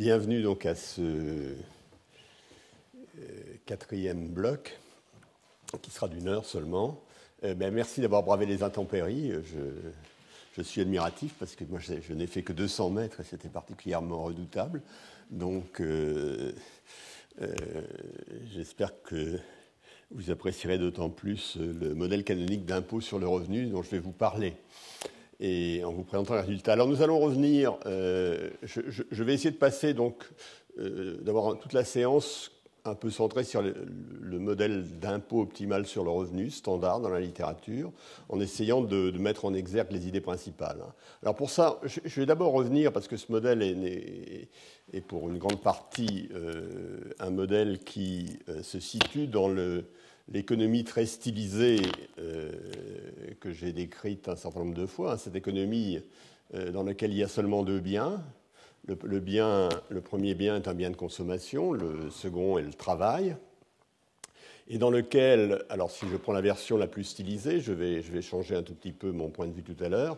Bienvenue donc à ce euh, quatrième bloc, qui sera d'une heure seulement. Eh ben, merci d'avoir bravé les intempéries. Je, suis admiratif parce que moi, je, n'ai fait que 200 mètres et c'était particulièrement redoutable. Donc, euh, euh, j'espère que vous apprécierez d'autant plus le modèle canonique d'impôt sur le revenu dont je vais vous parler et en vous présentant les résultats. Alors nous allons revenir, euh, je, vais essayer de passer donc euh, d'avoir toute la séance un peu centrée sur le, modèle d'impôt optimal sur le revenu standard dans la littérature, en essayant de, mettre en exergue les idées principales. Alors pour ça, je, vais d'abord revenir, parce que ce modèle est, pour une grande partie euh, un modèle qui se situe dans le l'économie très stylisée euh, que j'ai décrite un certain nombre de fois, hein, cette économie euh, dans laquelle il y a seulement deux biens. Le, premier bien est un bien de consommation, le second est le travail, et dans lequel, alors si je prends la version la plus stylisée, je vais, changer un tout petit peu mon point de vue tout à l'heure,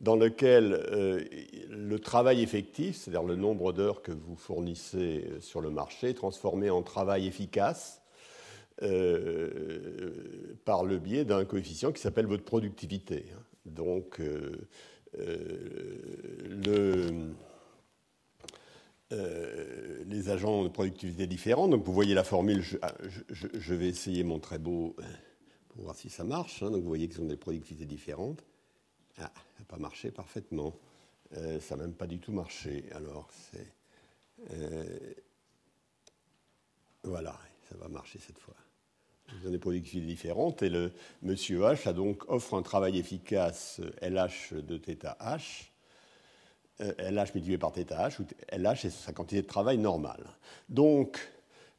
dans lequel euh, le travail effectif, c'est-à-dire le nombre d'heures que vous fournissez sur le marché, est transformé en travail efficace, euh, par le biais d'un coefficient qui s'appelle votre productivité. Donc, euh, euh, les agents ont de productivité différentes Donc, vous voyez la formule. Ah, je, vais essayer mon très beau pour voir si ça marche. Hein. Donc, vous voyez qu'ils ont des productivités différentes. Ah, ça n'a pas marché parfaitement. ça n'a même pas du tout marché. Alors, c'est. voilà, ça va marcher cette fois dans des productivités différentes. Et le monsieur H a donc offre un travail efficace LH de θH, euh, LH multiplié par θH, H, où LH est sa quantité de travail normale. Donc,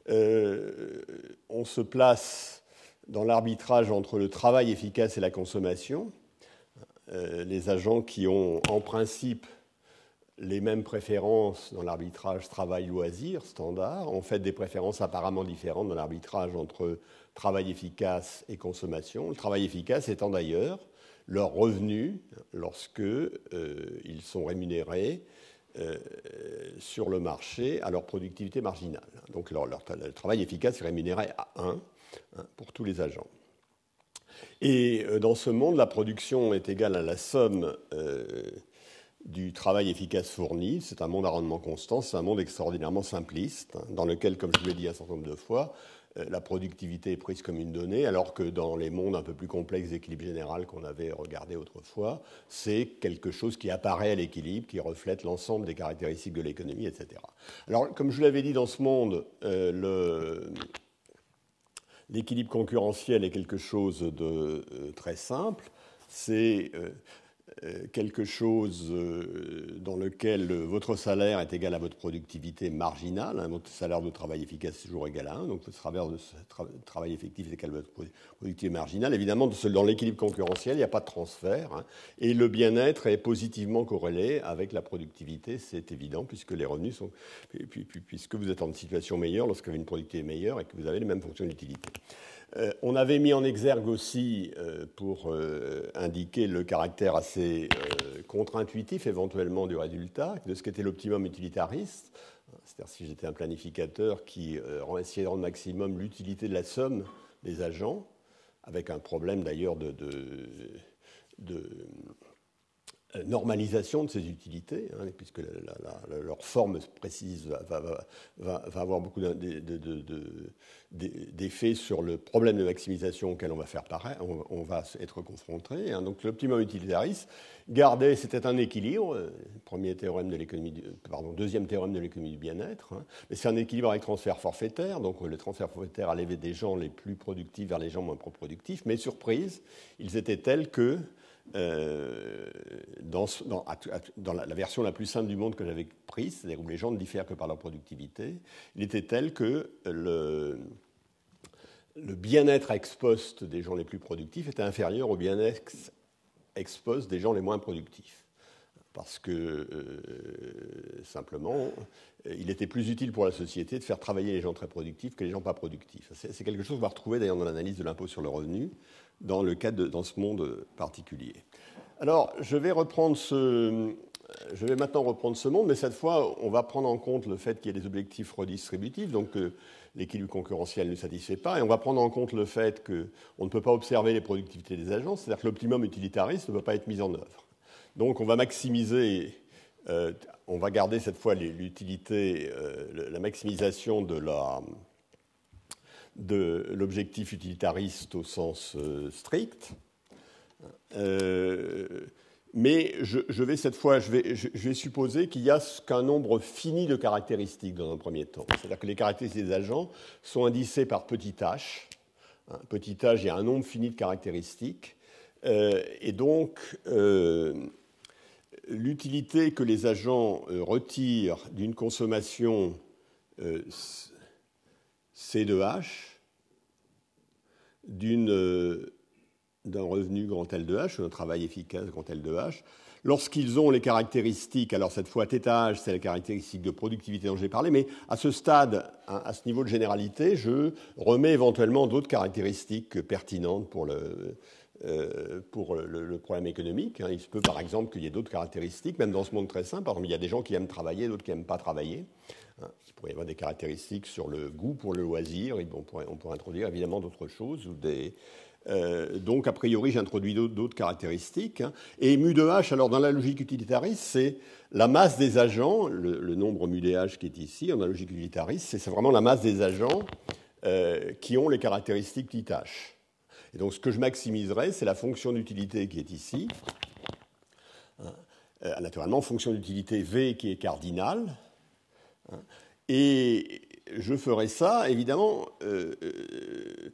euh, on se place dans l'arbitrage entre le travail efficace et la consommation. Euh, les agents qui ont en principe les mêmes préférences dans l'arbitrage travail-loisir standard, ont fait des préférences apparemment différentes dans l'arbitrage entre travail efficace et consommation, le travail efficace étant d'ailleurs leur revenu lorsque euh, ils sont rémunérés euh, sur le marché à leur productivité marginale. Donc leur, le travail efficace est rémunéré à 1 hein, pour tous les agents. Et euh, dans ce monde, la production est égale à la somme du travail efficace fourni. C'est un monde à rendement constant, c'est un monde extraordinairement simpliste, hein, dans lequel, comme je vous l'ai dit un certain nombre de fois, euh, la productivité est prise comme une donnée, alors que dans les mondes un peu plus complexes d'équilibre général qu'on avait regardé autrefois, c'est quelque chose qui apparaît à l'équilibre, qui reflète l'ensemble des caractéristiques de l'économie, etc. Alors, comme je l'avais dit, dans ce monde, euh, l'équilibre concurrentiel est quelque chose de euh, très simple. C'est euh, quelque chose euh, dans lequel votre salaire est égal à votre productivité marginale, hein, votre salaire de travail efficace est toujours égal à 1, donc votre de travail effectif est égal à votre productivité marginale. Évidemment, dans l'équilibre concurrentiel, il n'y a pas de transfert, hein, et le bien-être est positivement corrélé avec la productivité, c'est évident, puisque les revenus sont... Puisque vous êtes en situation meilleure lorsque vous avez une productivité meilleure et que vous avez les mêmes fonctions d'utilité. Euh, on avait mis en exergue aussi, euh, pour euh, indiquer le caractère assez contre-intuitif éventuellement du résultat, de ce qu'était l'optimum utilitariste, c'est-à-dire si j'étais un planificateur qui essayait de rendre maximum l'utilité de la somme des agents, avec un problème d'ailleurs de normalisation de ces utilités, hein, puisque leur forme précise va, avoir beaucoup d'effets sur le problème de maximisation auquel on va faire pareil, on, va être confronté. Hein. Donc l'optimum utilitariste gardait, c'était un équilibre, euh, premier théorème de l'économie, pardon, deuxième théorème de l'économie du bien-être, hein. mais c'est un équilibre avec transfert forfaitaire, donc euh, le transfert forfaitaire allait des gens les plus productifs vers les gens moins productifs, mais surprise, ils étaient tels que euh, dans, la, version la plus simple du monde que j'avais prise, c'est-à-dire où les gens ne diffèrent que par leur productivité, il était tel que le, bien-être ex post des gens les plus productifs était inférieur au bien-être ex poste des gens les moins productifs. Parce que, euh, simplement, il était plus utile pour la société de faire travailler les gens très productifs que les gens pas productifs. C'est quelque chose qu'on va retrouver d'ailleurs dans l'analyse de l'impôt sur le revenu, dans, le cadre dans ce monde particulier. Alors, je vais, reprendre ce, je vais maintenant reprendre ce monde, mais cette fois, on va prendre en compte le fait qu'il y a des objectifs redistributifs, donc que euh, l'équilibre concurrentiel ne satisfait pas, et on va prendre en compte le fait qu'on ne peut pas observer les productivités des agences, c'est-à-dire que l'optimum utilitariste ne peut pas être mis en œuvre. Donc, on va maximiser euh, on va garder cette fois l'utilité, euh, la maximisation de la, de l'objectif utilitariste au sens euh, strict. Euh, mais je, vais cette fois, je vais, supposer qu'il y a qu'un nombre fini de caractéristiques dans un premier temps. C'est-à-dire que les caractéristiques des agents sont indicées par hein, petit h. petit h, il y a un nombre fini de caractéristiques. Euh, et donc, l'utilité que les agents retirent d'une consommation C2H euh, d'un revenu grand l de h d'un travail efficace grand l de h lorsqu'ils ont les caractéristiques, alors cette fois θH, c'est la caractéristique de productivité dont j'ai parlé, mais à ce stade, à ce niveau de généralité, je remets éventuellement d'autres caractéristiques pertinentes pour le, euh, pour le, problème économique. Hein. Il se peut par exemple qu'il y ait d'autres caractéristiques, même dans ce monde très simple. il y a des gens qui aiment travailler, d'autres qui n'aiment pas travailler. Hein pourrait y avoir des caractéristiques sur le goût pour le loisir. Et on, pourrait, introduire évidemment d'autres choses euh, donc, a priori, j'introduis d'autres caractéristiques. Hein. Et mu de H, alors dans la logique utilitariste, c'est la masse des agents, le, nombre mu de H qui est ici, dans la logique utilitariste, c'est vraiment la masse des agents euh, qui ont les caractéristiques petit h. Et donc, ce que je maximiserai, c'est la fonction d'utilité qui est ici. Hein. Euh, naturellement, fonction d'utilité V qui est cardinale. Hein. Et je ferai ça, évidemment, euh, euh,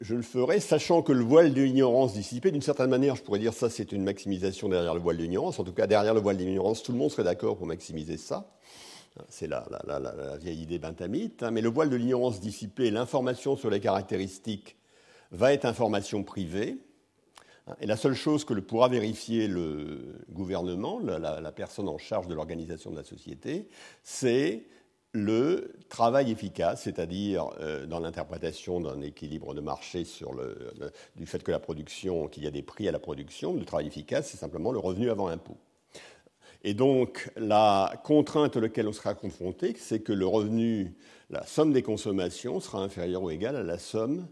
je le ferai sachant que le voile de l'ignorance dissipé, d'une certaine manière, je pourrais dire ça, c'est une maximisation derrière le voile de l'ignorance. En tout cas, derrière le voile de l'ignorance, tout le monde serait d'accord pour maximiser ça. C'est la, vieille idée bintamite, hein. Mais le voile de l'ignorance dissipé, l'information sur les caractéristiques va être information privée. Et la seule chose que le pourra vérifier le gouvernement, la, personne en charge de l'organisation de la société, c'est le travail efficace, c'est-à-dire euh, dans l'interprétation d'un équilibre de marché du fait que la production, qu'il y a des prix à la production, le travail efficace, c'est simplement le revenu avant impôt. Et donc la contrainte à laquelle on sera confronté, c'est que le revenu, la somme des consommations sera inférieure ou égale à la somme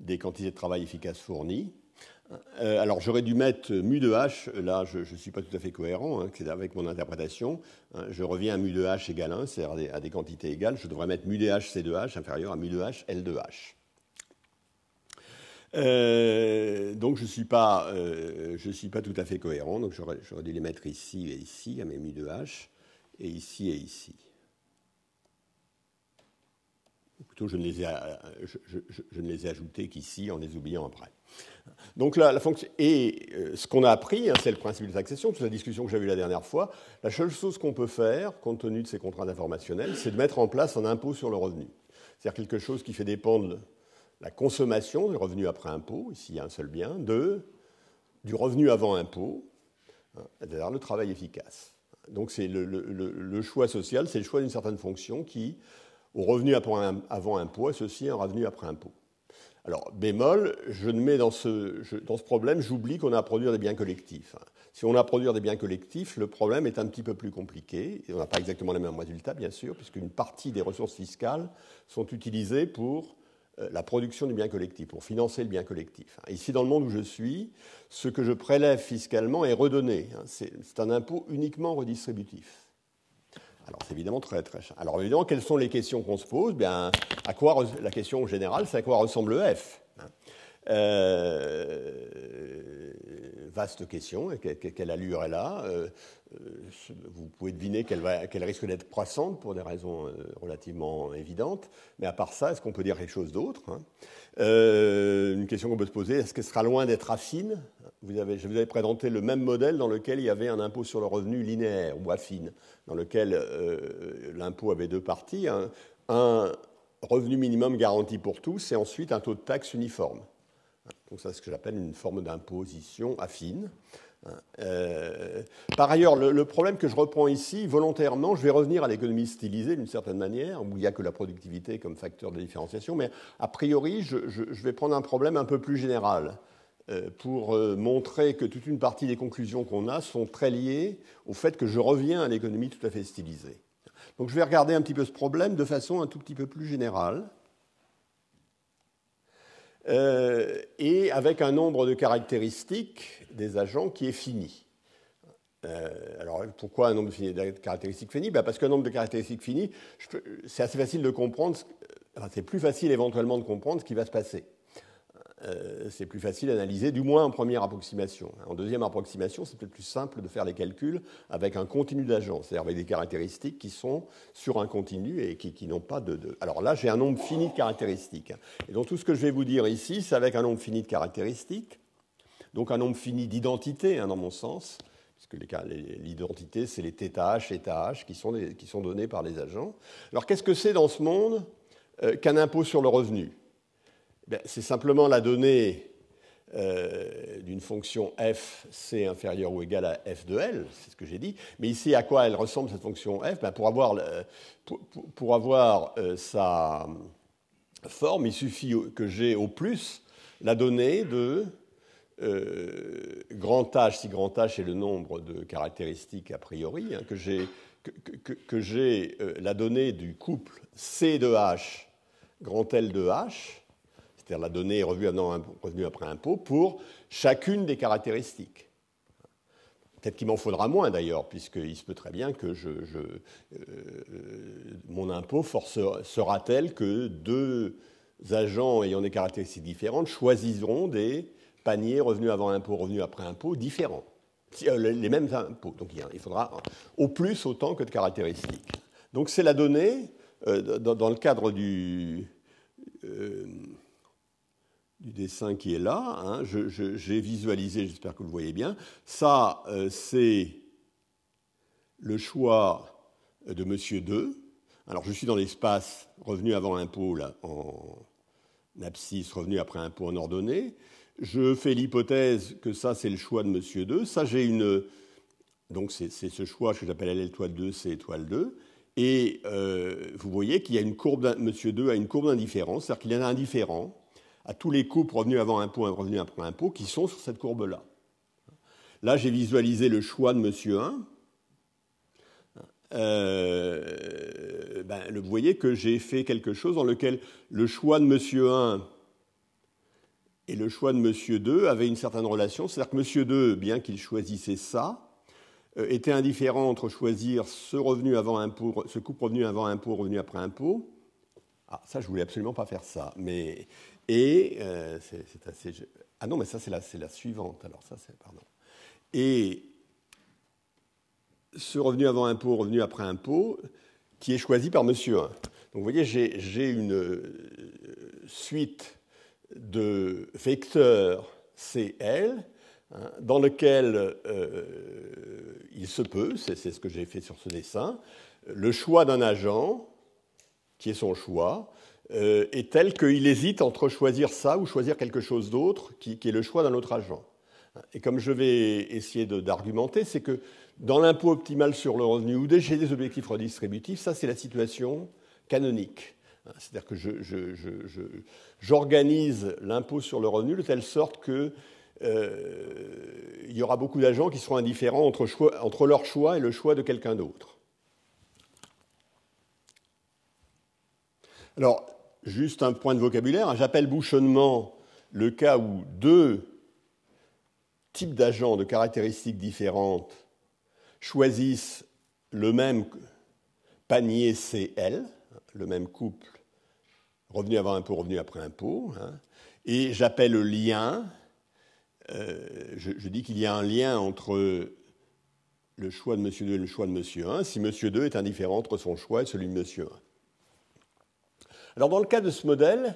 des quantités de travail efficace fournies, euh, alors j'aurais dû mettre euh, mu de h, là je ne suis pas tout à fait cohérent hein, avec mon interprétation. Hein. je reviens à mu de h égale 1, c'est-à-dire à des, quantités égales. Je devrais mettre mu de h, c de h inférieur à mu de h, l de h. Euh, donc je ne suis, pas, suis pas tout à fait cohérent, donc j'aurais, dû les mettre ici et ici, à mes mu de h, et ici et ici. plutôt je les je ne les ai ajoutés qu'ici en les oubliant après. Donc fonction, et euh, ce qu'on a appris, hein, c'est le principe de taxation, toute la discussion que j'ai eue la dernière fois, la seule chose qu'on peut faire, compte tenu de ces contraintes informationnelles, c'est de mettre en place un impôt sur le revenu. C'est-à-dire quelque chose qui fait dépendre la consommation du revenu après impôt, ici il y a un seul bien, de, du revenu avant impôt, c'est-à-dire hein, le travail efficace. Donc c'est le, le choix social, c'est le choix d'une certaine fonction qui, au revenu avant impôt, associe un revenu après impôt. Alors, bémol, je ne mets dans ce, dans ce problème, j'oublie qu'on a à produire des biens collectifs. Si on a à produire des biens collectifs, le problème est un petit peu plus compliqué. on n'a pas exactement les mêmes résultats, bien sûr, puisqu'une partie des ressources fiscales sont utilisées pour euh, la production du bien collectif, pour financer le bien collectif. Ici, dans le monde où je suis, ce que je prélève fiscalement est redonné. C'est un impôt uniquement redistributif. Alors c'est évidemment très très cher. Alors évidemment, quelles sont les questions qu'on se pose Bien, à quoi la question générale, c'est à quoi ressemble le f hein euh, Vaste question. Quelle allure elle a euh, euh, Vous pouvez deviner qu'elle, risque d'être croissante pour des raisons relativement évidentes. Mais à part ça, est-ce qu'on peut dire quelque chose d'autre hein Une question qu'on peut se poser est-ce qu'elle sera loin d'être affine Je vous avais présenté le même modèle dans lequel il y avait un impôt sur le revenu linéaire ou affine dans lequel euh, euh, l'impôt avait deux parties, hein. un revenu minimum garanti pour tous et ensuite un taux de taxe uniforme. Donc ça, c'est ce que j'appelle une forme d'imposition affine. Hein. Euh, par ailleurs, le, problème que je reprends ici, volontairement, je vais revenir à l'économie stylisée d'une certaine manière, où il n'y a que la productivité comme facteur de différenciation, mais a priori, je vais prendre un problème un peu plus général. Euh, pour euh, montrer que toute une partie des conclusions qu'on a sont très liées au fait que je reviens à l'économie tout à fait stylisée. Donc je vais regarder un petit peu ce problème de façon un tout petit peu plus générale. Euh, et avec un nombre de caractéristiques des agents qui est fini. alors pourquoi un nombre de caractéristiques fini ben, Parce qu'un nombre de caractéristiques fini, c'est assez facile de comprendre, c'est plus facile éventuellement de comprendre ce qui va se passer. Euh, c'est plus facile à analyser, du moins en première approximation. En deuxième approximation, c'est peut-être plus simple de faire les calculs avec un continu d'agents, c'est-à-dire avec des caractéristiques qui sont sur un continu et qui, n'ont pas de, Alors là, j'ai un nombre fini de caractéristiques. Et donc tout ce que je vais vous dire ici, c'est avec un nombre fini de caractéristiques, donc un nombre fini d'identités, hein, dans mon sens, puisque l'identité, c'est les θh, θh qui sont, donnés par les agents. Alors qu'est-ce que c'est dans ce monde euh, qu'un impôt sur le revenu ben, c'est simplement la donnée euh, d'une fonction f, c inférieur ou égal à f de L, c'est ce que j'ai dit. Mais ici, à quoi elle ressemble cette fonction f ben, Pour avoir, pour, avoir euh, sa forme, il suffit que j'ai au plus la donnée de euh, grand H, si grand H est le nombre de caractéristiques a priori, hein, que j'ai la donnée du couple C de H, grand L de H, c'est-à-dire la donnée revue revenu après impôt, pour chacune des caractéristiques. Peut-être qu'il m'en faudra moins d'ailleurs, puisqu'il se peut très bien que je, euh, mon impôt sera tel que deux agents ayant des caractéristiques différentes choisiront des paniers revenus avant impôt, revenu après impôt différents, euh, les mêmes impôts. Donc il faudra au plus autant que de caractéristiques. Donc c'est la donnée euh, dans, le cadre du du dessin qui est là. Hein, j'ai visualisé, j'espère que vous le voyez bien. Ça, euh, c'est le choix de Monsieur 2. Alors, je suis dans l'espace revenu avant impôt là, en abscisse, revenu après un pot en ordonnée. Je fais l'hypothèse que ça, c'est le choix de Monsieur 2. Ça, j'ai une. Donc, c'est ce choix que j'appelle l'étoile 2, c'est étoile 2. Et euh, vous voyez qu'il y a une courbe, Monsieur 2 a une courbe d'indifférence, c'est-à-dire qu'il y en a un indifférent à tous les coups revenus avant impôt et revenus après impôt qui sont sur cette courbe-là. Là, j'ai visualisé le choix de monsieur 1. Euh, ben, vous voyez que j'ai fait quelque chose dans lequel le choix de monsieur 1 et le choix de monsieur 2 avaient une certaine relation. C'est-à-dire que monsieur 2, bien qu'il choisissait ça, euh, était indifférent entre choisir ce revenu avant impôt, ce revenu avant impôt, revenu après impôt. Ah, ça, je voulais absolument pas faire ça, mais et euh, c'est assez. Ah non, mais ça, c'est la, suivante. Alors, ça, c'est. Pardon. Et ce revenu avant impôt, revenu après impôt, qui est choisi par monsieur hein. Donc, vous voyez, j'ai une euh, suite de vecteurs CL hein, dans lequel euh, il se peut, c'est ce que j'ai fait sur ce dessin, le choix d'un agent, qui est son choix, euh, est tel qu'il hésite entre choisir ça ou choisir quelque chose d'autre, qui, est le choix d'un autre agent. Et comme je vais essayer d'argumenter, c'est que dans l'impôt optimal sur le revenu ou j'ai des objectifs redistributifs, ça c'est la situation canonique. C'est-à-dire que j'organise l'impôt sur le revenu de telle sorte que euh, il y aura beaucoup d'agents qui seront indifférents entre, entre, leur choix et le choix de quelqu'un d'autre. Alors, Juste un point de vocabulaire, hein. j'appelle bouchonnement le cas où deux types d'agents de caractéristiques différentes choisissent le même panier CL, hein, le même couple, revenu avant impôt, revenu après impôt, hein. et j'appelle lien, euh, je, je, dis qu'il y a un lien entre le choix de M. 2 et le choix de M. 1 si M. 2 est indifférent entre son choix et celui de M. 1. Alors dans le cas de ce modèle,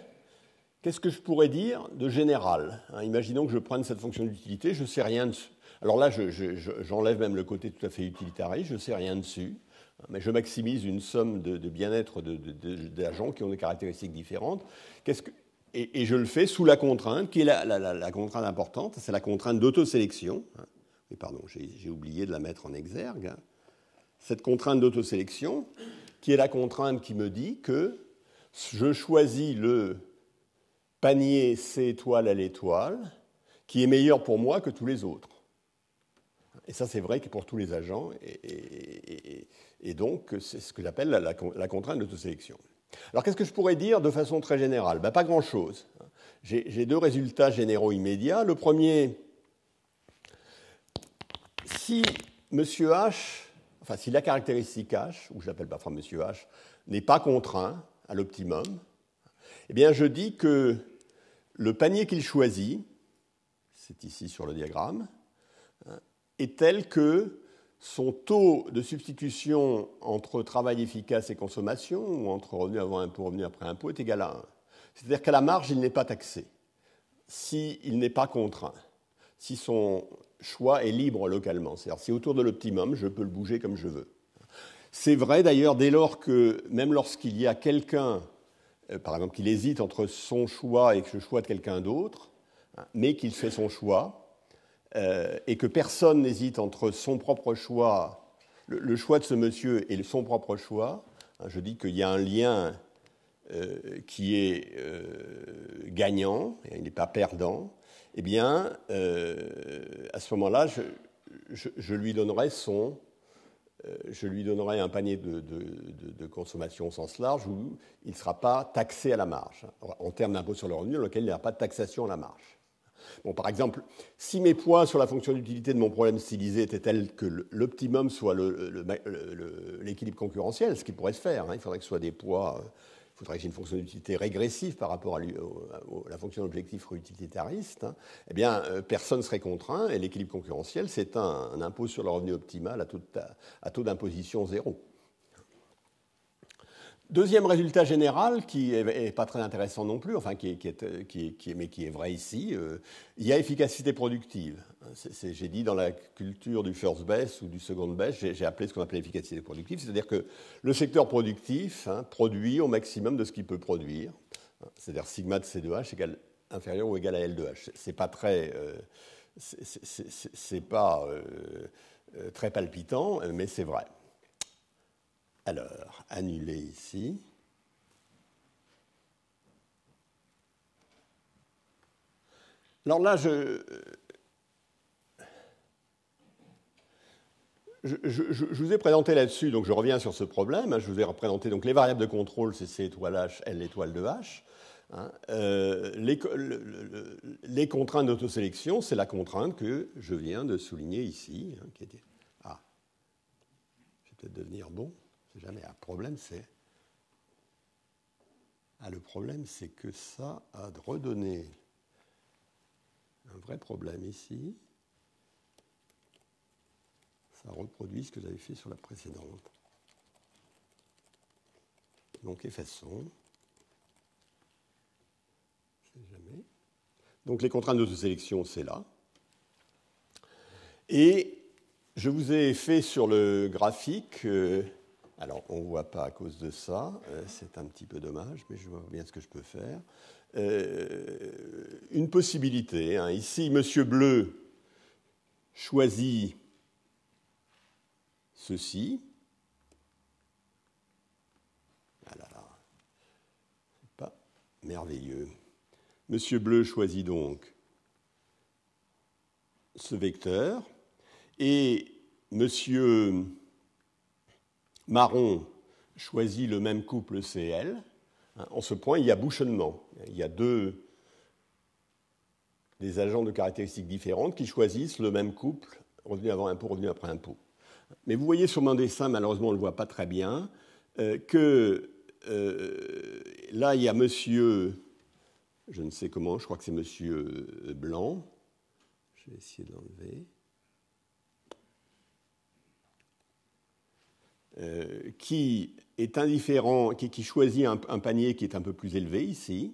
qu'est-ce que je pourrais dire de général hein? Imaginons que je prenne cette fonction d'utilité, je ne sais rien dessus. Alors là, j'enlève même le côté tout à fait utilitariste, je ne sais rien dessus, hein, mais je maximise une somme de, bien-être d'agents qui ont des caractéristiques différentes. et, je le fais sous la contrainte, qui est la, contrainte importante, c'est la contrainte d'autosélection. Et hein. pardon, j'ai oublié de la mettre en exergue. Cette contrainte d'autosélection, qui est la contrainte qui me dit que je choisis le panier C étoile à l'étoile qui est meilleur pour moi que tous les autres. Et ça, c'est vrai que pour tous les agents, et, donc c'est ce que j'appelle la, contrainte de contrainte d'autosélection. Alors qu'est-ce que je pourrais dire de façon très générale ben, Pas grand-chose. J'ai deux résultats généraux immédiats. Le premier, si Monsieur H, enfin si la caractéristique H, ou je l'appelle parfois M. H, n'est pas contraint, à l'optimum, eh bien je dis que le panier qu'il choisit, c'est ici sur le diagramme, hein, est tel que son taux de substitution entre travail efficace et consommation, ou entre revenu avant impôt, revenu après impôt, est égal à 1. C'est-à-dire qu'à la marge, il n'est pas taxé, s'il n'est pas contraint, si son choix est libre localement. C'est-à-dire si autour de l'optimum, je peux le bouger comme je veux. C'est vrai d'ailleurs dès lors que, même lorsqu'il y a quelqu'un, euh, par exemple, qu'il hésite entre son choix et le choix de quelqu'un d'autre, hein, mais qu'il fait son choix, euh, et que personne n'hésite entre son propre choix, le, choix de ce monsieur et son propre choix, hein, je dis qu'il y a un lien euh, qui est gagnant, il n'est pas perdant, eh bien, à ce moment-là, je, je lui donnerai son euh, je lui donnerai un panier de, consommation au sens large où il ne sera pas taxé à la marge, en termes d'impôt sur le revenu, dans lequel il n'y a pas de taxation à la marge. Bon, par exemple, si mes poids sur la fonction d'utilité de mon problème stylisé étaient tels que l'optimum soit l'équilibre concurrentiel, ce qui pourrait se faire, hein, il faudrait que ce soit des poids. Euh, faudrait que j'ai une fonction d'utilité régressive par rapport à, la fonction d'objectif utilitariste, hein. eh bien, euh, personne ne serait contraint et l'équilibre concurrentiel, c'est un, impôt sur le revenu optimal à taux, d'imposition zéro. Deuxième résultat général, qui n'est pas très intéressant non plus, enfin, qui est, mais qui est vrai ici, euh, il y a efficacité productive j'ai dit dans la culture du first best ou du second best, j'ai appelé ce qu'on appelle l'efficacité productive, c'est-à-dire que le secteur productif hein, produit au maximum de ce qu'il peut produire, c'est-à-dire sigma de C2H inférieur ou égal à L2H. C'est pas très, euh, c'est pas euh, euh, très palpitant, mais c'est vrai. Alors, annuler ici. Alors là, je, je, vous ai présenté là-dessus, donc je reviens sur ce problème. Hein. je vous ai représenté donc les variables de contrôle, c'est C étoile H, L étoile de H. Hein. Euh, les, contraintes d'autosélection, c'est la contrainte que je viens de souligner ici. Hein, qui Ah, je vais peut-être devenir bon, c'est jamais. un problème, c'est. Ah, le problème, c'est que ça a redonné un vrai problème ici ça reproduit ce que j'avais fait sur la précédente. Donc effaçons. Jamais. Donc les contraintes de sélection, c'est là. Et je vous ai fait sur le graphique, euh, alors on ne voit pas à cause de ça, euh, c'est un petit peu dommage, mais je vois bien ce que je peux faire, euh, une possibilité. Hein. Ici, Monsieur Bleu choisit ceci. Ah là là, c'est pas merveilleux. Monsieur Bleu choisit donc ce vecteur et Monsieur Marron choisit le même couple CL. Hein, en ce point, il y a bouchonnement. Il y a deux des agents de caractéristiques différentes qui choisissent le même couple, revenu avant impôt, revenu après impôt. Mais vous voyez sur mon dessin, malheureusement on ne le voit pas très bien, euh, que euh, là il y a monsieur, je ne sais comment, je crois que c'est monsieur euh, Blanc. Je vais essayer de l'enlever. qui est indifférent, qui, choisit un, panier qui est un peu plus élevé ici,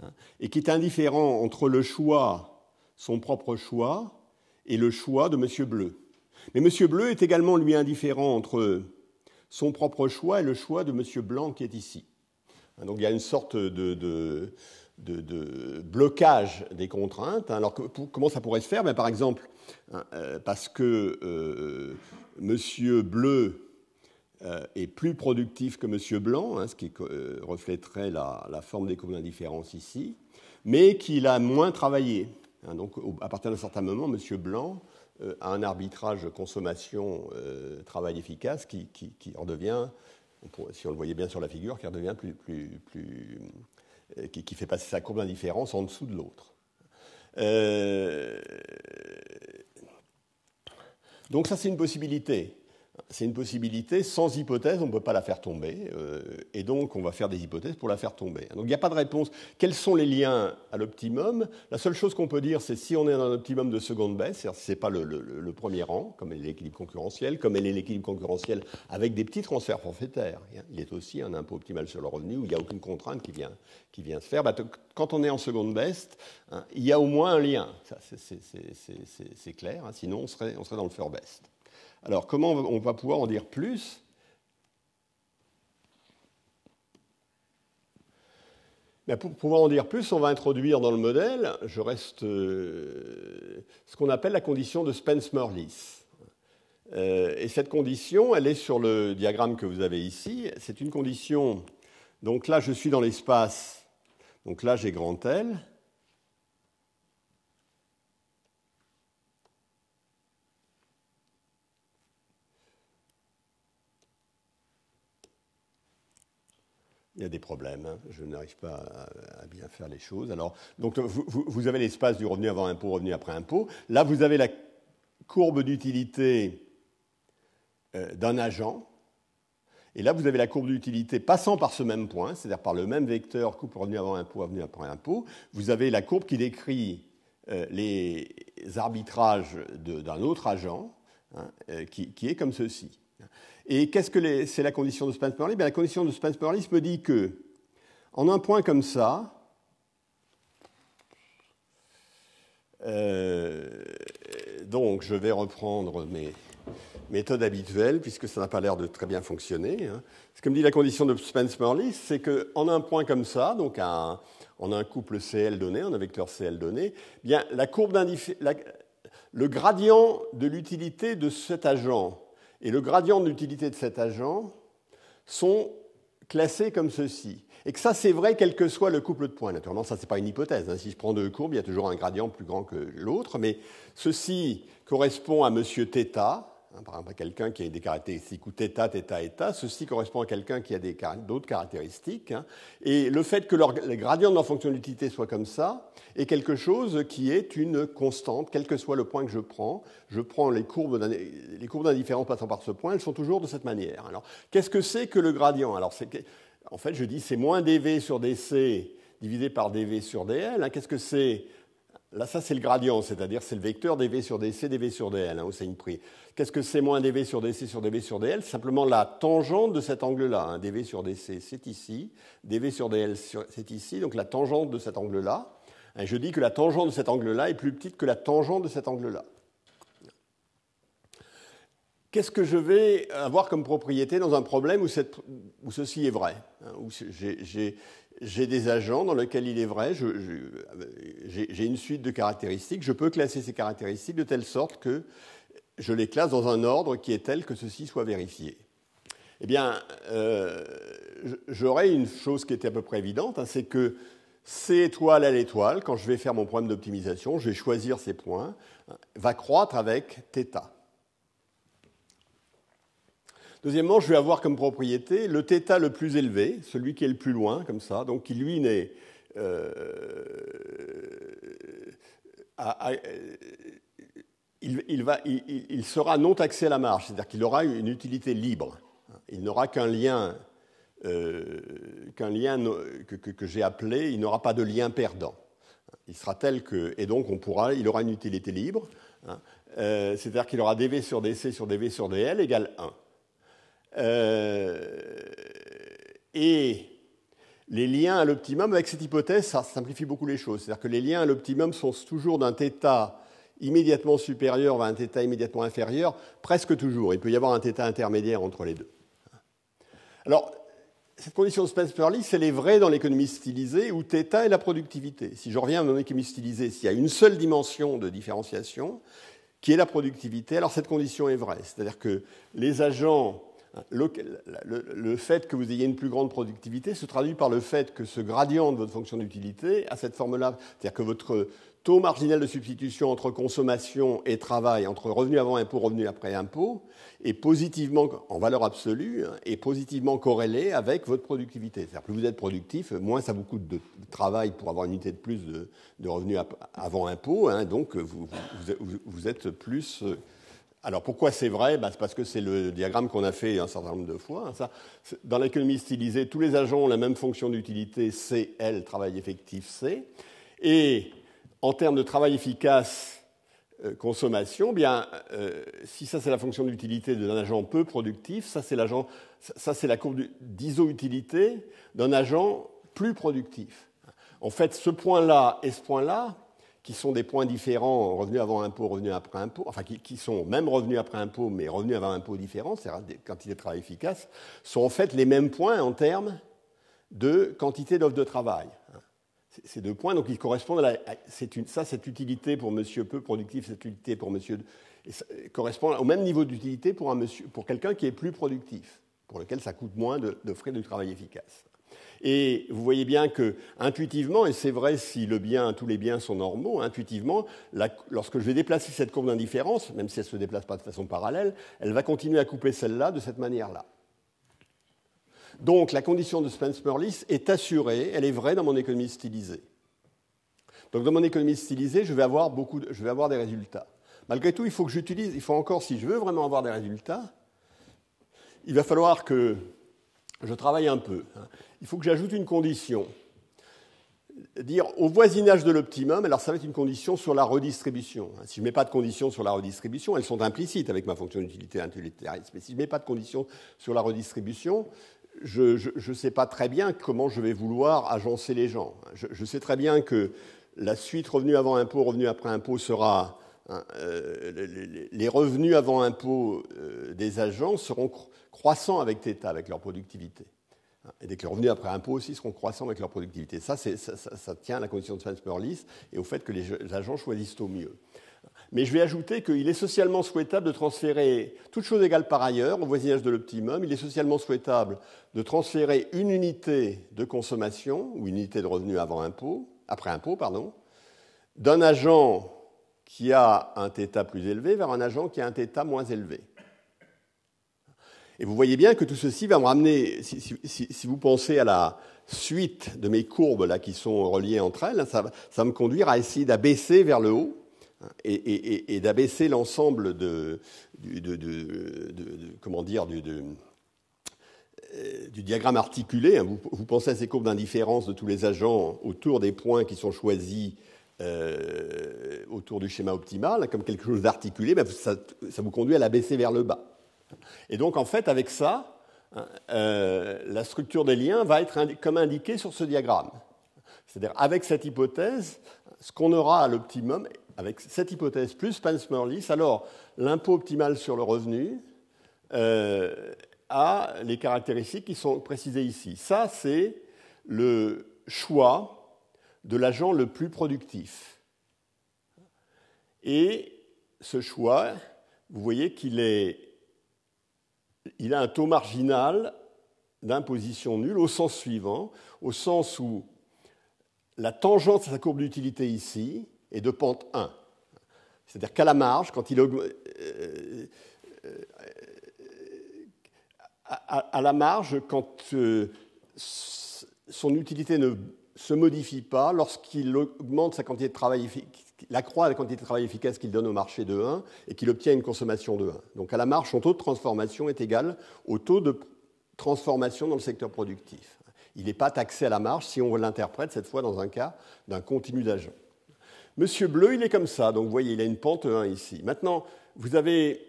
hein, et qui est indifférent entre le choix, son propre choix, et le choix de Monsieur Bleu. Mais M. Bleu est également, lui, indifférent entre son propre choix et le choix de M. Blanc qui est ici. Hein, donc il y a une sorte de, blocage des contraintes. Hein, alors comment ça pourrait se faire ben, Par exemple, hein, euh, parce que euh, M. Bleu euh, est plus productif que M. Blanc, ce qui reflèterait la, forme des courbes d'indifférence ici, mais qu'il a moins travaillé. donc, à partir d'un certain moment, M. Blanc à euh, un arbitrage consommation-travail euh, efficace qui, qui, en devient, si on le voyait bien sur la figure, qui devient plus, plus, plus euh, qui, fait passer sa courbe d'indifférence en dessous de l'autre. donc ça, c'est une possibilité c'est une possibilité. Sans hypothèse, on ne peut pas la faire tomber. Euh, et donc, on va faire des hypothèses pour la faire tomber. Donc, il n'y a pas de réponse. Quels sont les liens à l'optimum La seule chose qu'on peut dire, c'est si on est dans un optimum de seconde baisse, c'est-à-dire si ce n'est pas le, premier rang, comme elle est l'équilibre concurrentiel, comme elle est l'équilibre concurrentiel avec des petits transferts forfaitaires. Il est aussi un impôt optimal sur le revenu où il n'y a aucune contrainte qui vient, se faire. Bah, quand on est en seconde baisse, hein, il y a au moins un lien. c'est clair. Hein. Sinon, on serait, on serait dans le first best. Alors comment on va pouvoir en dire plus ben, pour pouvoir en dire plus, on va introduire dans le modèle, je reste, euh, ce qu'on appelle la condition de Spence-Morlis. Euh, et cette condition, elle est sur le diagramme que vous avez ici. C'est une condition. Donc là, je suis dans l'espace. Donc là, j'ai grand L. il y a des problèmes. Hein. Je n'arrive pas à, bien faire les choses. Alors, donc, vous, avez l'espace du revenu avant impôt, revenu après impôt. Là, vous avez la courbe d'utilité euh, d'un agent. Et là, vous avez la courbe d'utilité passant par ce même point, c'est-à-dire par le même vecteur, coupe revenu avant impôt, revenu après impôt. Vous avez la courbe qui décrit euh, les arbitrages d'un autre agent, hein, euh, qui, qui est comme ceci. Et qu'est-ce que c'est la condition de Spence-Morley ben, La condition de Spence-Morley me dit que, en un point comme ça, euh, donc je vais reprendre mes méthodes habituelles, puisque ça n'a pas l'air de très bien fonctionner. Hein. Ce que me dit la condition de Spence-Morley, c'est qu'en un point comme ça, donc un, en un couple CL donné, en un vecteur CL donné, eh bien, la courbe le gradient de l'utilité de cet agent et le gradient d'utilité de cet agent sont classés comme ceci. Et que ça, c'est vrai quel que soit le couple de points. Naturellement, ça, ce n'est pas une hypothèse. Hein. Si je prends deux courbes, il y a toujours un gradient plus grand que l'autre, mais ceci correspond à M. θ, Hein, par exemple, quelqu'un qui a des caractéristiques ou θ, θ, θ, ceci correspond à quelqu'un qui a d'autres caractéristiques. Hein. Et le fait que le gradient de leur fonction d'utilité soit comme ça est quelque chose qui est une constante, quel que soit le point que je prends. Je prends les courbes d'indifférence passant par ce point, elles sont toujours de cette manière. Alors, qu'est-ce que c'est que le gradient Alors, en fait, je dis c'est moins dv sur dc divisé par dv sur dl. Hein. Qu'est-ce que c'est Là, ça, c'est le gradient, c'est-à-dire c'est le vecteur dv sur dc, dv sur dl, hein, au une prix. Qu'est-ce que c'est moins dv sur dc sur dv sur dl Simplement la tangente de cet angle-là. un hein, dv sur dc, c'est ici. dv sur dl, c'est ici. Donc la tangente de cet angle-là. je dis que la tangente de cet angle-là est plus petite que la tangente de cet angle-là. Qu'est-ce que je vais avoir comme propriété dans un problème où, ceci est vrai hein, j'ai des agents dans lesquels il est vrai, j'ai une suite de caractéristiques, je peux classer ces caractéristiques de telle sorte que je les classe dans un ordre qui est tel que ceci soit vérifié. Eh bien, euh, j'aurais une chose qui était à peu près évidente, hein, c'est que C étoile à l'étoile, quand je vais faire mon problème d'optimisation, je vais choisir ces points, hein, va croître avec θ. Deuxièmement, je vais avoir comme propriété le θ le plus élevé, celui qui est le plus loin, comme ça, donc qui lui n'est euh, il, va, il, sera non taxé à la marge, c'est-à-dire qu'il aura une utilité libre. Il n'aura qu'un lien, euh, qu'un lien que, j'ai appelé, il n'aura pas de lien perdant. Il sera tel que, et donc on pourra, il aura une utilité libre, hein. euh, c'est-à-dire qu'il aura dv sur dc sur dv sur dl égale 1. et les liens à l'optimum, avec cette hypothèse, ça simplifie beaucoup les choses. C'est-à-dire que les liens à l'optimum sont toujours d'un θ immédiatement supérieur vers un θ immédiatement inférieur, presque toujours. Il peut y avoir un θ intermédiaire entre les deux. Alors, cette condition de spence perlis elle est vraie dans l'économie stylisée où θ est la productivité. Si je reviens à mon économie stylisée, s'il y a une seule dimension de différenciation, qui est la productivité, alors cette condition est vraie. C'est-à-dire que les agents le, fait que vous ayez une plus grande productivité se traduit par le fait que ce gradient de votre fonction d'utilité a cette forme-là. C'est-à-dire que votre taux marginal de substitution entre consommation et travail, entre revenu avant impôt, revenu après impôt, est positivement, en valeur absolue, est positivement corrélé avec votre productivité. C'est-à-dire plus vous êtes productif, moins ça vous coûte de travail pour avoir une unité de plus de, revenu avant impôt. Hein. donc vous, êtes plus alors pourquoi c'est vrai ben, C'est parce que c'est le diagramme qu'on a fait un certain nombre de fois. Hein, ça, dans l'économie stylisée, tous les agents ont la même fonction d'utilité, C, L, travail effectif, C. Et en termes de travail efficace, euh, consommation, eh bien, euh, si ça c'est la fonction d'utilité d'un agent peu productif, ça c'est, ça, c'est la courbe d'iso-utilité d'un agent plus productif. En fait, ce point-là et ce point-là qui sont des points différents, revenus avant impôt, revenu après impôt, enfin qui, sont même revenus après impôt, mais revenus avant impôt différents, c'est-à-dire des quantités de travail efficace, sont en fait les mêmes points en termes de quantité d'offres de travail. Ces deux points, donc ils correspondent à, la, cette utilité pour monsieur peu productif, cette utilité pour monsieur correspond au même niveau d'utilité pour, quelqu'un qui est plus productif, pour lequel ça coûte moins de, de frais de travail efficace. Et vous voyez bien que, intuitivement, et c'est vrai si le bien, tous les biens sont normaux, intuitivement, lorsque je vais déplacer cette courbe d'indifférence, même si elle ne se déplace pas de façon parallèle, elle va continuer à couper celle-là de cette manière-là. Donc la condition de Spence-Merlis est assurée, elle est vraie dans mon économie stylisée. Donc dans mon économie stylisée, je vais avoir, beaucoup je vais avoir des résultats. Malgré tout, il faut que j'utilise, il faut encore, si je veux vraiment avoir des résultats, il va falloir que je travaille un peu. Hein. Il faut que j'ajoute une condition. Dire au voisinage de l'optimum, alors ça va être une condition sur la redistribution. Hein. Si je ne mets pas de condition sur la redistribution, elles sont implicites avec ma fonction d'utilité utilitariste, mais si je ne mets pas de condition sur la redistribution, je ne sais pas très bien comment je vais vouloir agencer les gens. Je, sais très bien que la suite revenu avant impôt, revenu après impôt sera. Hein, euh, les revenus avant impôt euh, des agents seront croissant avec Theta, avec leur productivité. Et dès que les revenus après impôt aussi seront croissants avec leur productivité. Ça, ça, tient à la condition de Spence-Merlis et au fait que les agents choisissent au mieux. Mais je vais ajouter qu'il est socialement souhaitable de transférer, toute chose égale par ailleurs, au voisinage de l'optimum, il est socialement souhaitable de transférer une unité de consommation, ou une unité de revenus avant impôt, après impôt, pardon, d'un agent qui a un θ plus élevé vers un agent qui a un θ moins élevé. Et vous voyez bien que tout ceci va me ramener, si, vous pensez à la suite de mes courbes là qui sont reliées entre elles, ça, ça va me conduire à essayer d'abaisser vers le haut hein, et, d'abaisser l'ensemble de, comment dire, du, euh, du diagramme articulé. Hein. vous, pensez à ces courbes d'indifférence de tous les agents autour des points qui sont choisis euh, autour du schéma optimal, comme quelque chose d'articulé, ben, ça, ça vous conduit à l'abaisser vers le bas. Et donc, en fait, avec ça, hein, euh, la structure des liens va être comme indiqué sur ce diagramme. C'est-à-dire, avec cette hypothèse, ce qu'on aura à l'optimum, avec cette hypothèse plus Pans-Morlis, alors l'impôt optimal sur le revenu euh, a les caractéristiques qui sont précisées ici. Ça, c'est le choix de l'agent le plus productif. Et ce choix, vous voyez qu'il est il a un taux marginal d'imposition nulle au sens suivant, au sens où la tangente à sa courbe d'utilité ici est de pente 1. C'est-à-dire qu'à la marge, quand il euh, euh, à, la marge, quand euh, son utilité ne se modifie pas, lorsqu'il augmente sa quantité de travail croix, la quantité de travail efficace qu'il donne au marché de 1 et qu'il obtient une consommation de 1. Donc à la marche, son taux de transformation est égal au taux de transformation dans le secteur productif. Il n'est pas taxé à la marche si on l'interprète cette fois dans un cas d'un continu d'agents. Monsieur Bleu, il est comme ça, donc vous voyez, il a une pente 1 ici. Maintenant, vous avez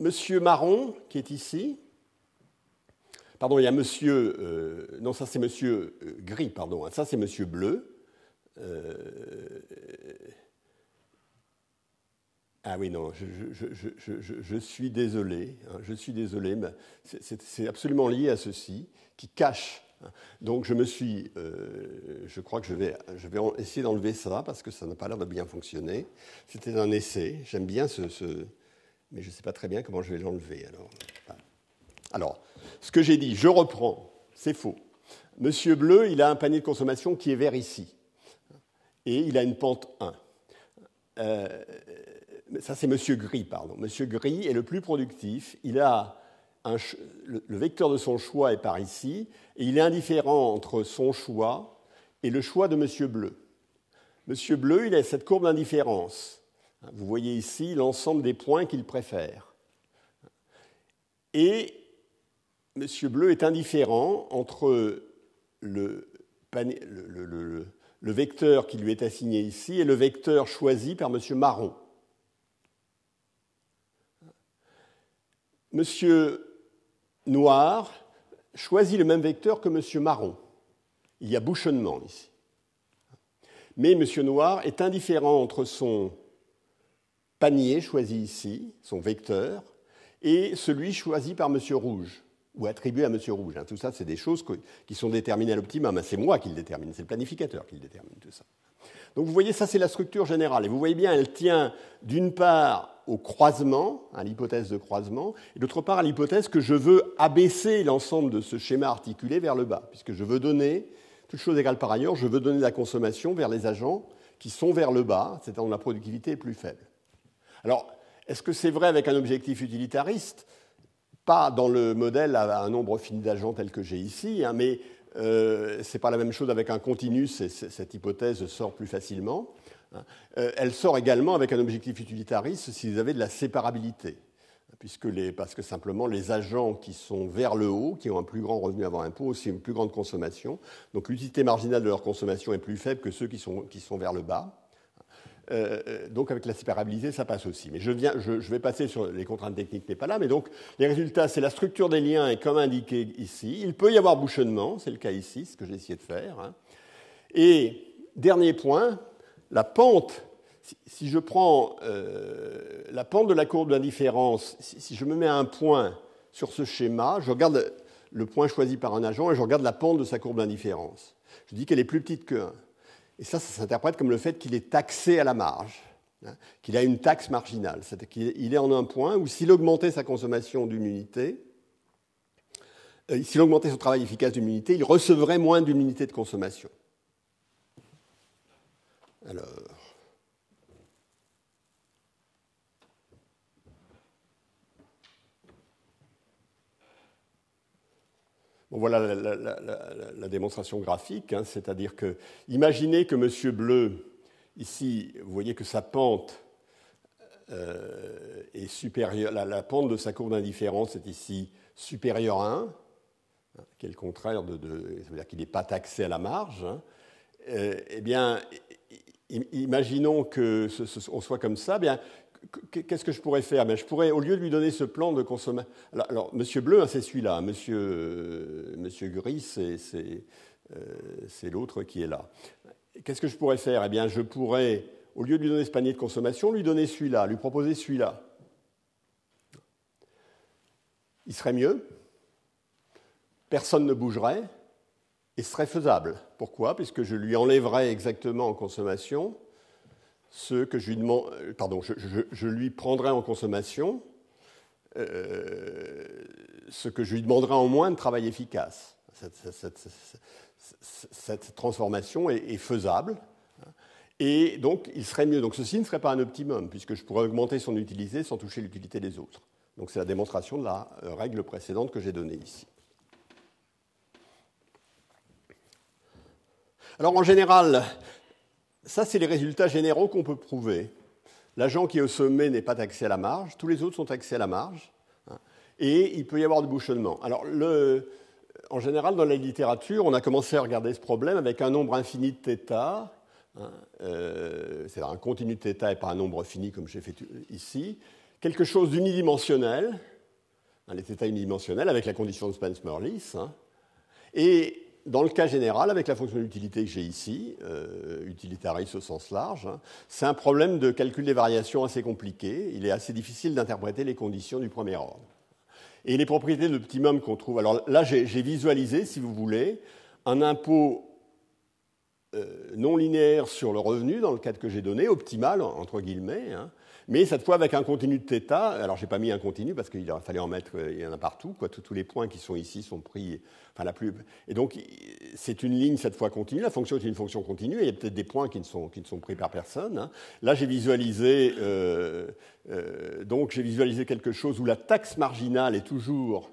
Monsieur Marron qui est ici. Pardon, il y a Monsieur... Euh, non, ça c'est Monsieur euh, Gris, pardon. Ça c'est Monsieur Bleu. Euh, Ah oui, non, je, suis désolé, hein, je suis désolé, mais c'est absolument lié à ceci, qui cache. Hein. Donc je me suis, euh, je crois que je vais, je vais essayer d'enlever ça parce que ça n'a pas l'air de bien fonctionner. C'était un essai, j'aime bien ce, mais je ne sais pas très bien comment je vais l'enlever. Alors, alors, ce que j'ai dit, je reprends, c'est faux. Monsieur Bleu, il a un panier de consommation qui est vert ici, hein, et il a une pente 1. Euh, ça c'est Monsieur Gris, pardon. Monsieur Gris est le plus productif. Il a un, le, vecteur de son choix est par ici, et il est indifférent entre son choix et le choix de Monsieur Bleu. Monsieur Bleu, il a cette courbe d'indifférence. Vous voyez ici l'ensemble des points qu'il préfère. Et M. Bleu est indifférent entre le, le vecteur qui lui est assigné ici et le vecteur choisi par Monsieur Marron. Monsieur Noir choisit le même vecteur que M. Marron. Il y a bouchonnement ici. Mais M. Noir est indifférent entre son panier choisi ici, son vecteur, et celui choisi par M. Rouge, ou attribué à M. Rouge. Hein. Tout ça, c'est des choses qui sont déterminées à l'optimum. Hein. C'est moi qui le détermine, c'est le planificateur qui le détermine, tout ça. Donc vous voyez, ça c'est la structure générale. Et vous voyez bien, elle tient d'une part au croisement, à l'hypothèse de croisement, et d'autre part à l'hypothèse que je veux abaisser l'ensemble de ce schéma articulé vers le bas, puisque je veux donner, toute chose égale par ailleurs, je veux donner la consommation vers les agents qui sont vers le bas, c'est-à-dire la productivité est plus faible. Alors, est-ce que c'est vrai avec un objectif utilitariste Pas dans le modèle à un nombre fini d'agents tel que j'ai ici, hein, mais euh, Ce n'est pas la même chose avec un continu, cette hypothèse sort plus facilement. Hein. Euh, elle sort également avec un objectif utilitariste s'ils avaient de la séparabilité, parce que simplement les agents qui sont vers le haut, qui ont un plus grand revenu avant impôt, aussi une plus grande consommation, donc l'utilité marginale de leur consommation est plus faible que ceux qui sont, qui sont vers le bas. Euh, euh, donc avec la séparabilité, ça passe aussi. Mais je, viens, je, vais passer sur les contraintes techniques, n'est pas là. Mais donc les résultats, c'est la structure des liens est comme indiqué ici. Il peut y avoir bouchonnement, c'est le cas ici, ce que j'ai essayé de faire. Hein. Et dernier point, la pente. Si, je prends euh, la pente de la courbe d'indifférence, si, si je me mets à un point sur ce schéma, je regarde le point choisi par un agent et je regarde la pente de sa courbe d'indifférence. Je dis qu'elle est plus petite que 1. Et ça, ça s'interprète comme le fait qu'il est taxé à la marge, hein, qu'il a une taxe marginale. C'est-à-dire qu'il est en un point où s'il augmentait sa consommation d'une unité, euh, s'il augmentait son travail efficace d'une unité, il recevrait moins d'une de consommation. Alors. voilà la, démonstration graphique, hein, c'est-à-dire que imaginez que Monsieur Bleu, ici, vous voyez que sa pente euh, est supérieure, la, pente de sa courbe d'indifférence est ici supérieure à 1, hein, qui est le contraire de, 2, ça veut dire qu'il n'est pas taxé à la marge. Hein. Euh, eh bien, imaginons que soit comme ça, eh bien qu'est-ce que je pourrais faire ben, Je pourrais, au lieu de lui donner ce plan de consommation. Alors, Monsieur Bleu, hein, c'est celui-là. M. Hein, monsieur, Gris, euh, c'est, l'autre qui est là. Qu'est-ce que je pourrais faire Eh bien, je pourrais, au lieu de lui donner ce panier de consommation, lui donner celui-là, lui proposer celui-là. Il serait mieux. Personne ne bougerait et ce serait faisable. Pourquoi Puisque je lui enlèverais exactement en consommation ce que je lui demande, euh, pardon, je, lui prendrai en consommation euh, ce que je lui demanderai en moins de travail efficace. Cette, transformation est, faisable. Hein. Et donc, il serait mieux. Donc, ceci ne serait pas un optimum, puisque je pourrais augmenter son utilité sans toucher l'utilité des autres. Donc, c'est la démonstration de la euh, règle précédente que j'ai donnée ici. Alors, en général, ça, c'est les résultats généraux qu'on peut prouver. L'agent qui est au sommet n'est pas taxé à la marge, tous les autres sont taxés à la marge, hein. et il peut y avoir de bouchonnement. Alors, le, en général, dans la littérature, on a commencé à regarder ce problème avec un nombre infini de θ, hein. euh, c'est-à-dire un continu de θ et pas un nombre fini comme j'ai fait ici, quelque chose d'unidimensionnel, hein, les θ unidimensionnels avec la condition de Spence-Morlis, et dans le cas général, avec la fonction d'utilité que j'ai ici, euh, utilitariste au sens large, hein, c'est un problème de calcul des variations assez compliqué. Il est assez difficile d'interpréter les conditions du premier ordre. Et les propriétés de l'optimum qu'on trouve. Alors là, j'ai visualisé, si vous voulez, un impôt euh, non linéaire sur le revenu, dans le cadre que j'ai donné, optimal, entre guillemets, hein, mais cette fois avec un continu de θ. Alors, je n'ai pas mis un continu parce qu'il fallait en mettre, euh, il y en a partout. Quoi. Tous, les points qui sont ici sont pris. Enfin, la plus. Et donc, c'est une ligne cette fois continue. La fonction est une fonction continue. il y a peut-être des points qui ne sont, qui ne sont pris par personne. Hein. Là, j'ai visualisé. Euh, euh, donc, j'ai visualisé quelque chose où la taxe marginale est toujours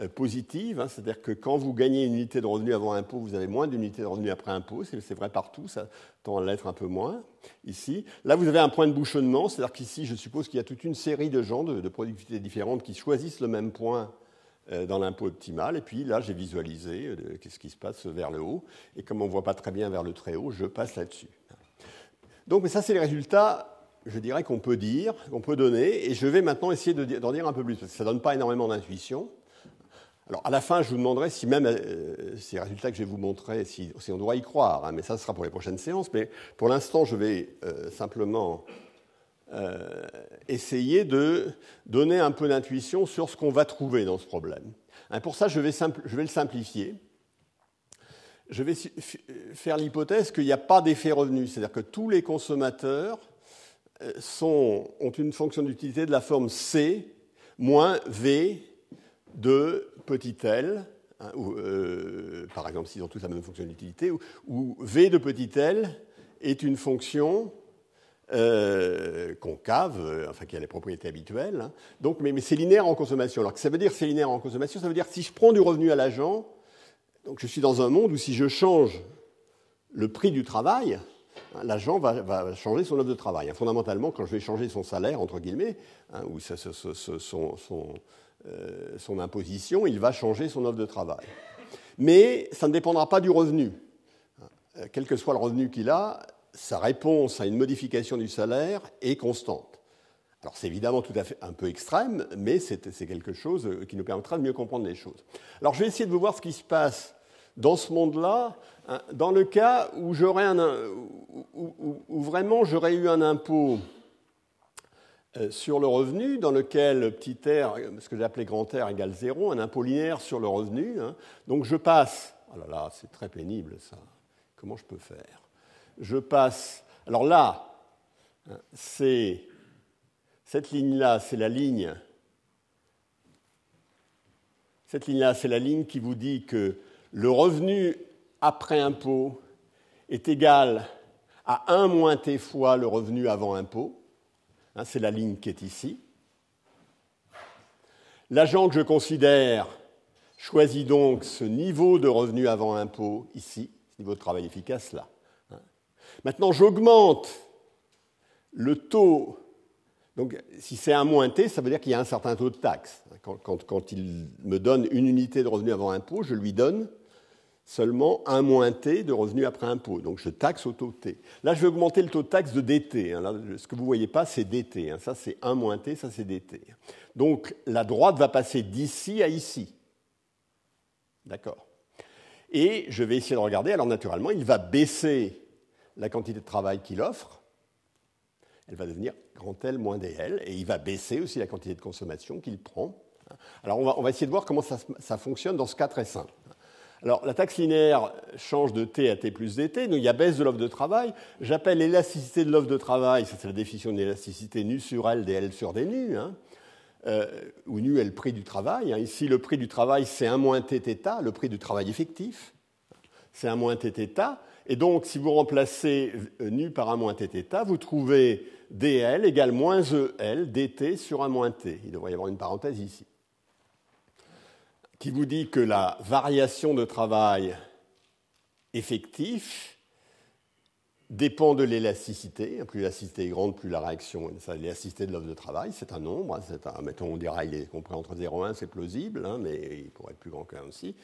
euh, positive, hein, c'est-à-dire que quand vous gagnez une unité de revenu avant impôt, vous avez moins d'unités de revenu après impôt, c'est vrai partout, ça tend à l'être un peu moins ici. Là, vous avez un point de bouchonnement, c'est-à-dire qu'ici, je suppose qu'il y a toute une série de gens de, de productivités différentes qui choisissent le même point euh, dans l'impôt optimal, et puis là, j'ai visualisé euh, qu'est-ce qui se passe vers le haut, et comme on ne voit pas très bien vers le très haut, je passe là-dessus. Donc, ça, c'est les résultats je dirais qu'on peut dire, qu'on peut donner, et je vais maintenant essayer d'en dire un peu plus, parce que ça ne donne pas énormément d'intuition. Alors, à la fin, je vous demanderai si même euh, ces résultats que je vais vous montrer, si, on doit y croire, hein, mais ça sera pour les prochaines séances. Mais pour l'instant, je vais euh, simplement euh, essayer de donner un peu d'intuition sur ce qu'on va trouver dans ce problème. Hein, pour ça, je vais, je vais, le simplifier. Je vais faire l'hypothèse qu'il n'y a pas d'effet revenu, c'est-à-dire que tous les consommateurs ont une fonction d'utilité de la forme C moins V de petit l, hein, ou, euh, par exemple s'ils ont tous la même fonction d'utilité, ou, v de petit l est une fonction concave, euh, euh, enfin qui a les propriétés habituelles. Hein. Donc, mais, c'est linéaire en consommation. Alors que ça veut dire c'est linéaire en consommation, ça veut dire si je prends du revenu à l'agent, donc je suis dans un monde où si je change le prix du travail, hein, l'agent va, changer son offre de travail. Fondamentalement, quand je vais changer son salaire, entre guillemets, ou son, euh, son imposition, il va changer son offre de travail. Mais ça ne dépendra pas du revenu. Euh, quel que soit le revenu qu'il a, sa réponse à une modification du salaire est constante. Alors c'est évidemment tout à fait un peu extrême, mais c'est quelque chose euh, qui nous permettra de mieux comprendre les choses. Alors je vais essayer de vous voir ce qui se passe dans ce monde-là, hein, dans le cas où, un, où vraiment j'aurais eu un impôt euh, sur le revenu, dans lequel petit r, ce que j'appelais grand R égale 0, un impôt linéaire sur le revenu. Hein. Donc je passe, oh là là, c'est très pénible ça, comment je peux faire Je passe, alors là, hein, c'est, cette ligne-là, c'est la ligne, cette ligne-là, c'est la ligne qui vous dit que le revenu après impôt est égal à 1 moins t fois le revenu avant impôt. Hein, c'est la ligne qui est ici. L'agent que je considère choisit donc ce niveau de revenu avant impôt ici, ce niveau de travail efficace là. Hein. Maintenant, j'augmente le taux. Donc, si c'est un moins t, ça veut dire qu'il y a un certain taux de taxe. Hein, quand, il me donne une unité de revenu avant impôt, je lui donne seulement 1 moins t de revenus après impôt. Donc je taxe au taux t. Là, je vais augmenter le taux de taxe de dt. Hein. ce que vous ne voyez pas, c'est dt. Hein. Ça, c'est 1 moins t, ça, c'est dt. Donc la droite va passer d'ici à ici. D'accord Et je vais essayer de regarder. Alors naturellement, il va baisser la quantité de travail qu'il offre. Elle va devenir grand L moins dl. Et il va baisser aussi la quantité de consommation qu'il prend. Alors on va, essayer de voir comment ça fonctionne dans ce cas très simple. Alors, la taxe linéaire change de T à T plus dt, donc il y a baisse de l'offre de travail. J'appelle l'élasticité de l'offre de travail, c'est la définition d'élasticité nu sur L DL sur des nu, hein, euh, où nu est le prix du travail. Hein. Ici, le prix du travail, c'est 1 moins T le prix du travail effectif. C'est 1 moins T Et donc, si vous remplacez euh, nu par 1 moins T vous trouvez dl égale moins el dt sur 1 moins t. Il devrait y avoir une parenthèse ici qui vous dit que la variation de travail effectif dépend de l'élasticité. Plus l'élasticité est grande, plus la réaction. L'élasticité de l'offre de travail, c'est un nombre. Hein, un, mettons, on dira il est compris entre 0 et 1, c'est plausible, hein, mais il pourrait être plus grand qu'un aussi.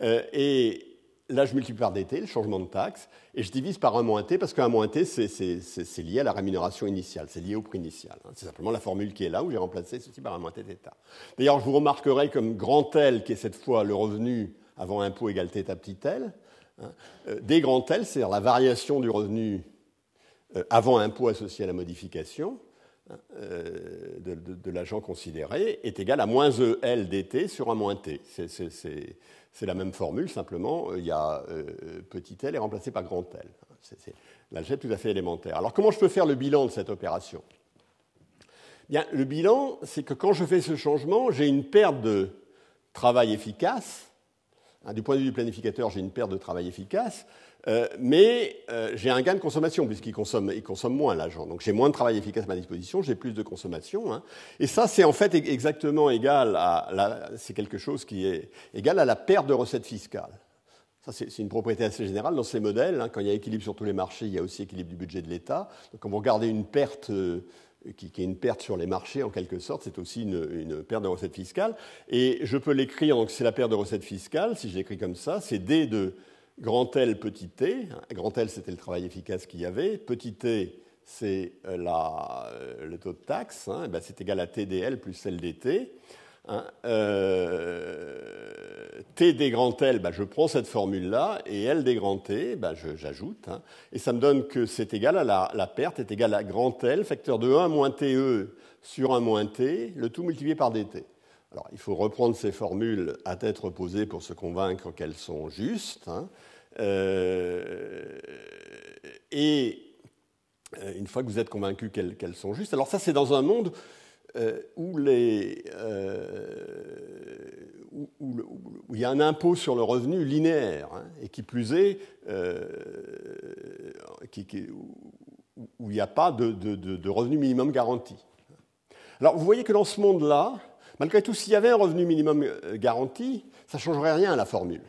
Euh, et Là, je multiplie par dt, le changement de taxe, et je divise par un moins t, parce qu'un moins t, c'est lié à la rémunération initiale, c'est lié au prix initial. Hein. C'est simplement la formule qui est là, où j'ai remplacé ceci par un moins t D'ailleurs, je vous remarquerai comme grand L, qui est cette fois le revenu avant impôt égal θ petit l, hein, euh, des grand L, c'est-à-dire la variation du revenu euh, avant impôt associé à la modification, euh, de, l'agent considéré est égal à moins E L dt sur un moins t. C'est la même formule, simplement, euh, il y a euh, petit l est remplacé par grand L. C'est l'algèbre tout à fait élémentaire. Alors comment je peux faire le bilan de cette opération Bien, Le bilan, c'est que quand je fais ce changement, j'ai une perte de travail efficace. Hein, du point de vue du planificateur, j'ai une perte de travail efficace euh, mais euh, j'ai un gain de consommation, puisqu'il consomme, il consomme moins l'agent. Donc j'ai moins de travail efficace à ma disposition, j'ai plus de consommation. Hein. Et ça, c'est en fait e-, exactement égal à. C'est quelque chose qui est égal à la perte de recettes fiscales. Ça, c'est une propriété assez générale dans ces modèles. Hein. Quand il y a équilibre sur tous les marchés, il y a aussi équilibre du budget de l'État. Donc quand vous regardez une perte. Euh, qui, est une perte sur les marchés en quelque sorte, c'est aussi une, une, perte de recettes fiscales. Et je peux l'écrire, donc c'est la perte de recettes fiscales, si je l'écris comme ça, c'est D de Grand L, petit t. Grand L, c'était le travail efficace qu'il y avait. Petit t, c'est euh, euh, le taux de taxe. Hein. Eh ben, c'est égal à TDL plus LDT. Hein, euh, t grand L, bah, je prends cette formule-là, et L des grand T, bah, j'ajoute, hein. et ça me donne que c'est égal à la, perte, est égal à grand L, facteur de 1 moins TE sur 1 moins T, le tout multiplié par DT. Alors, il faut reprendre ces formules à tête reposée pour se convaincre qu'elles sont justes. Hein. Euh, et euh, une fois que vous êtes convaincu qu'elles sont justes, alors ça c'est dans un monde euh, où, il y a un impôt sur le revenu linéaire, hein, et qui plus est, où il n'y a pas de, de, revenu minimum garanti. Alors vous voyez que dans ce monde-là, malgré tout, s'il y avait un revenu minimum garanti, ça ne changerait rien à la formule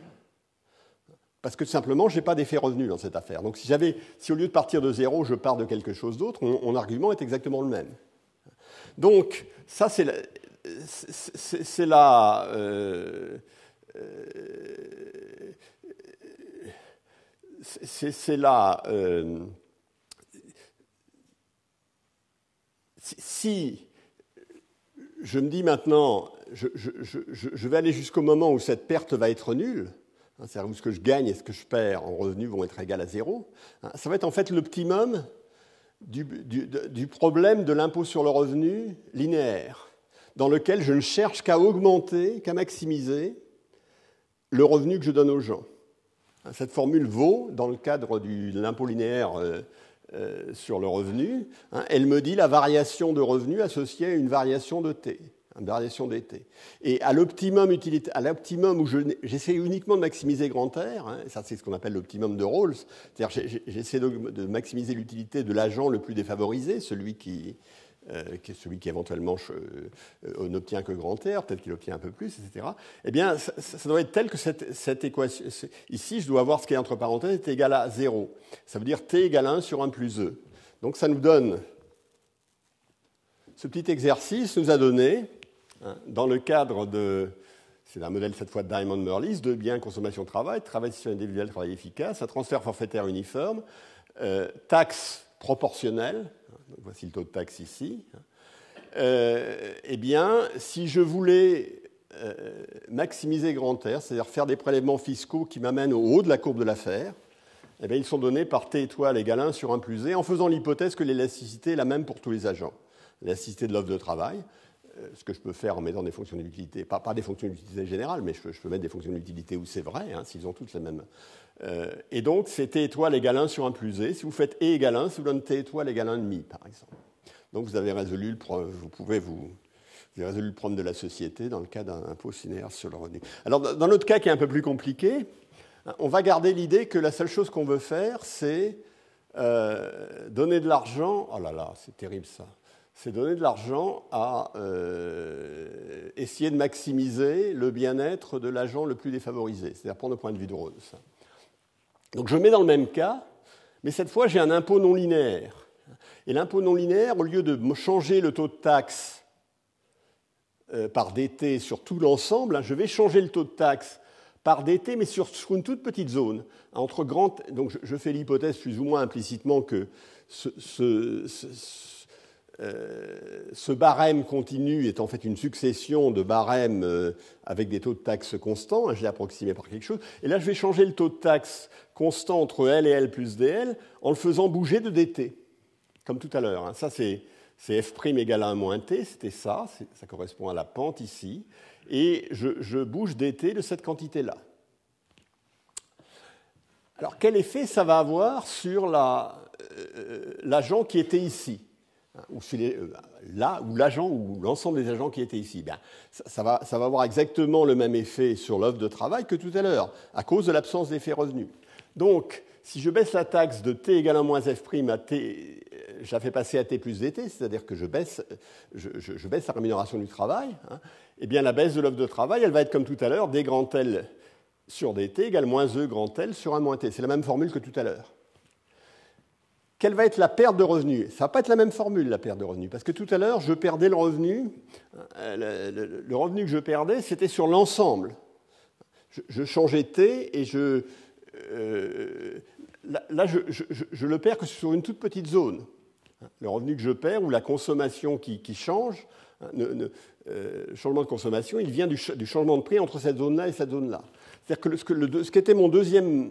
parce que simplement, je n'ai pas d'effet revenu dans cette affaire. Donc si, j'avais, si au lieu de partir de zéro, je pars de quelque chose d'autre, mon, argument est exactement le même. Donc ça, c'est la... C'est, la euh, euh, euh, si je me dis maintenant, je, vais aller jusqu'au moment où cette perte va être nulle, Hein, c'est-à-dire ce que je gagne et ce que je perds en revenus vont être égales à zéro. Hein, ça va être en fait l'optimum du, problème de l'impôt sur le revenu linéaire, dans lequel je ne cherche qu'à augmenter, qu'à maximiser le revenu que je donne aux gens. Hein, cette formule vaut, dans le cadre de l'impôt linéaire euh, euh, sur le revenu, elle me dit la variation de revenu associée à une variation de T une variation d'été. Et à l'optimum, à l'optimum où j'essaie uniquement de maximiser grand R, hein, ça c'est ce qu'on appelle l'optimum de Rawls, c'est-à-dire j'essaie de, maximiser l'utilité de l'agent le plus défavorisé, celui qui, euh, celui qui éventuellement euh, n'obtient que grand R, peut-être qu'il obtient un peu plus, etc. Eh bien, ça, doit être tel que cette, équation, ici, je dois avoir ce qui est entre parenthèses est égal à 0. Ça veut dire t égale à 1 sur 1 plus e. Donc ça nous donne, ce petit exercice nous a donné dans le cadre de, c'est un modèle cette fois de Diamond Merlis, de biens, consommation, travail, travail individuel, travail efficace, un transfert forfaitaire uniforme, euh, taxe proportionnelle, voici le taux de taxe ici, euh, eh bien, si je voulais euh, maximiser grand R, c'est-à-dire faire des prélèvements fiscaux qui m'amènent au haut de la courbe de l'affaire, eh bien, ils sont donnés par T étoile égale 1 sur 1 plus E, en faisant l'hypothèse que l'élasticité est la même pour tous les agents, l'élasticité de l'offre de travail ce que je peux faire en mettant des fonctions d'utilité, pas, pas, des fonctions d'utilité générales, mais je, peux mettre des fonctions d'utilité où c'est vrai, hein, s'ils ont toutes les mêmes. Euh, et donc, c'est t étoile égal 1 sur 1 plus E. Si vous faites e égal 1, ça vous donne t étoile égale 1,5, par exemple. Donc, vous avez résolu le problème, vous pouvez vous, résolu de la société dans le cas d'un impôt cinéaire sur le revenu. Alors, dans notre cas qui est un peu plus compliqué, on va garder l'idée que la seule chose qu'on veut faire, c'est euh, donner de l'argent. Oh là là, c'est terrible ça c'est donner de l'argent à euh, essayer de maximiser le bien-être de l'agent le plus défavorisé, c'est-à-dire prendre le point de vue de Rose. Donc je mets dans le même cas, mais cette fois j'ai un impôt non linéaire. Et l'impôt non linéaire, au lieu de changer le taux de taxe euh, par DT sur tout l'ensemble, hein, je vais changer le taux de taxe par DT, mais sur, une toute petite zone. entre grandes... Donc je, fais l'hypothèse plus ou moins implicitement que ce euh, ce barème continu est en fait une succession de barèmes euh, avec des taux de taxe constants. Hein, je l'ai approximé par quelque chose. Et là, je vais changer le taux de taxe constant entre L et L plus DL en le faisant bouger de DT, comme tout à l'heure. Hein. Ça, c'est, f' égale à 1 moins t, c'était ça, ça correspond à la pente ici, et je, bouge dt de cette quantité-là. Alors quel effet ça va avoir sur l'agent euh, qui était ici ou euh, là, ou l'agent, ou l'ensemble des agents qui étaient ici, eh ça, va, avoir exactement le même effet sur l'offre de travail que tout à l'heure, à cause de l'absence d'effet revenu. Donc, si je baisse la taxe de t égale à moins f' à t, euh, je la fais passer à t plus dt, c'est-à-dire que je baisse, je, baisse, la rémunération du travail, hein, eh bien la baisse de l'offre de travail, elle va être comme tout à l'heure, d grand L sur dt égale moins e grand L sur 1 moins t. C'est la même formule que tout à l'heure quelle va être la perte de revenus Ça ne va pas être la même formule, la perte de revenus, parce que tout à l'heure, je perdais le revenu. Euh, le, revenu que je perdais, c'était sur l'ensemble. Je, changeais T et je. Euh, là, je, le perds que sur une toute petite zone. Le revenu que je perds ou la consommation qui, change, hein, euh, le changement de consommation, il vient du, changement de prix entre cette zone-là et cette zone-là. C'est-à-dire que, ce, que ce mon deuxième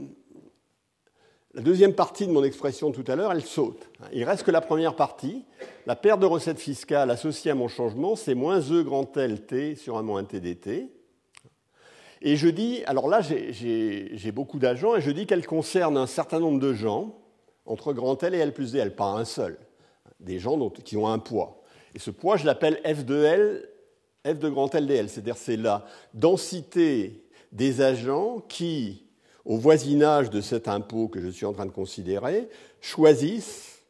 la deuxième partie de mon expression tout à l'heure, elle saute. Il reste que la première partie. La perte de recettes fiscales associée à mon changement, c'est moins E grand L T sur un moins T dt. Et je dis, alors là, j'ai beaucoup d'agents, et je dis qu'elle concerne un certain nombre de gens, entre grand L et L plus DL, pas un seul. Des gens qui ont un poids. Et ce poids, je l'appelle F de L, F de grand L DL. C'est-à-dire, c'est la densité des agents qui au voisinage de cet impôt que je suis en train de considérer, choisissent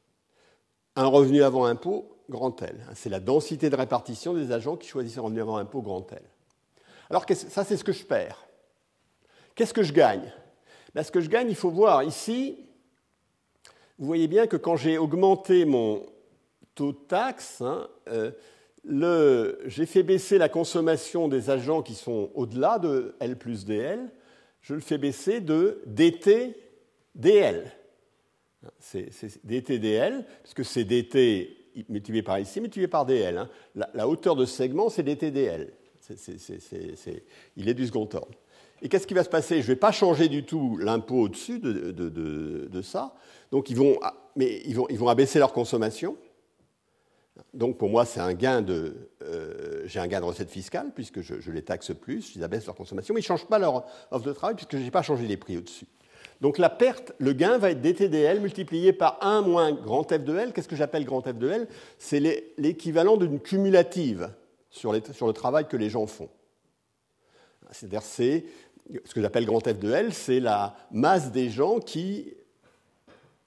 un revenu avant impôt grand L. C'est la densité de répartition des agents qui choisissent un revenu avant impôt grand L. Alors ça, c'est ce que je perds. Qu'est-ce que je gagne ben, Ce que je gagne, il faut voir ici, vous voyez bien que quand j'ai augmenté mon taux de taxe, hein, euh, j'ai fait baisser la consommation des agents qui sont au-delà de L plus DL, je le fais baisser de dt dl. C'est dt dl, puisque c'est dt multiplié par ici, multiplié par dl. Hein. La, hauteur de ce segment, c'est dt dl. il est du second ordre. Et qu'est-ce qui va se passer Je ne vais pas changer du tout l'impôt au-dessus de, ça. Donc ah, ils vont abaisser leur consommation. Donc pour moi, c'est un gain de, euh, j'ai un gain de recette fiscale puisque je, les taxe plus, ils abaissent leur consommation, mais ils ne changent pas leur offre de travail puisque je n'ai pas changé les prix au-dessus. Donc la perte, le gain va être DTDL multiplié par 1 moins grand F de L. Qu'est-ce que j'appelle grand F de L C'est l'équivalent d'une cumulative sur, sur, le travail que les gens font. cest à ce que j'appelle grand F de L, c'est la masse des gens qui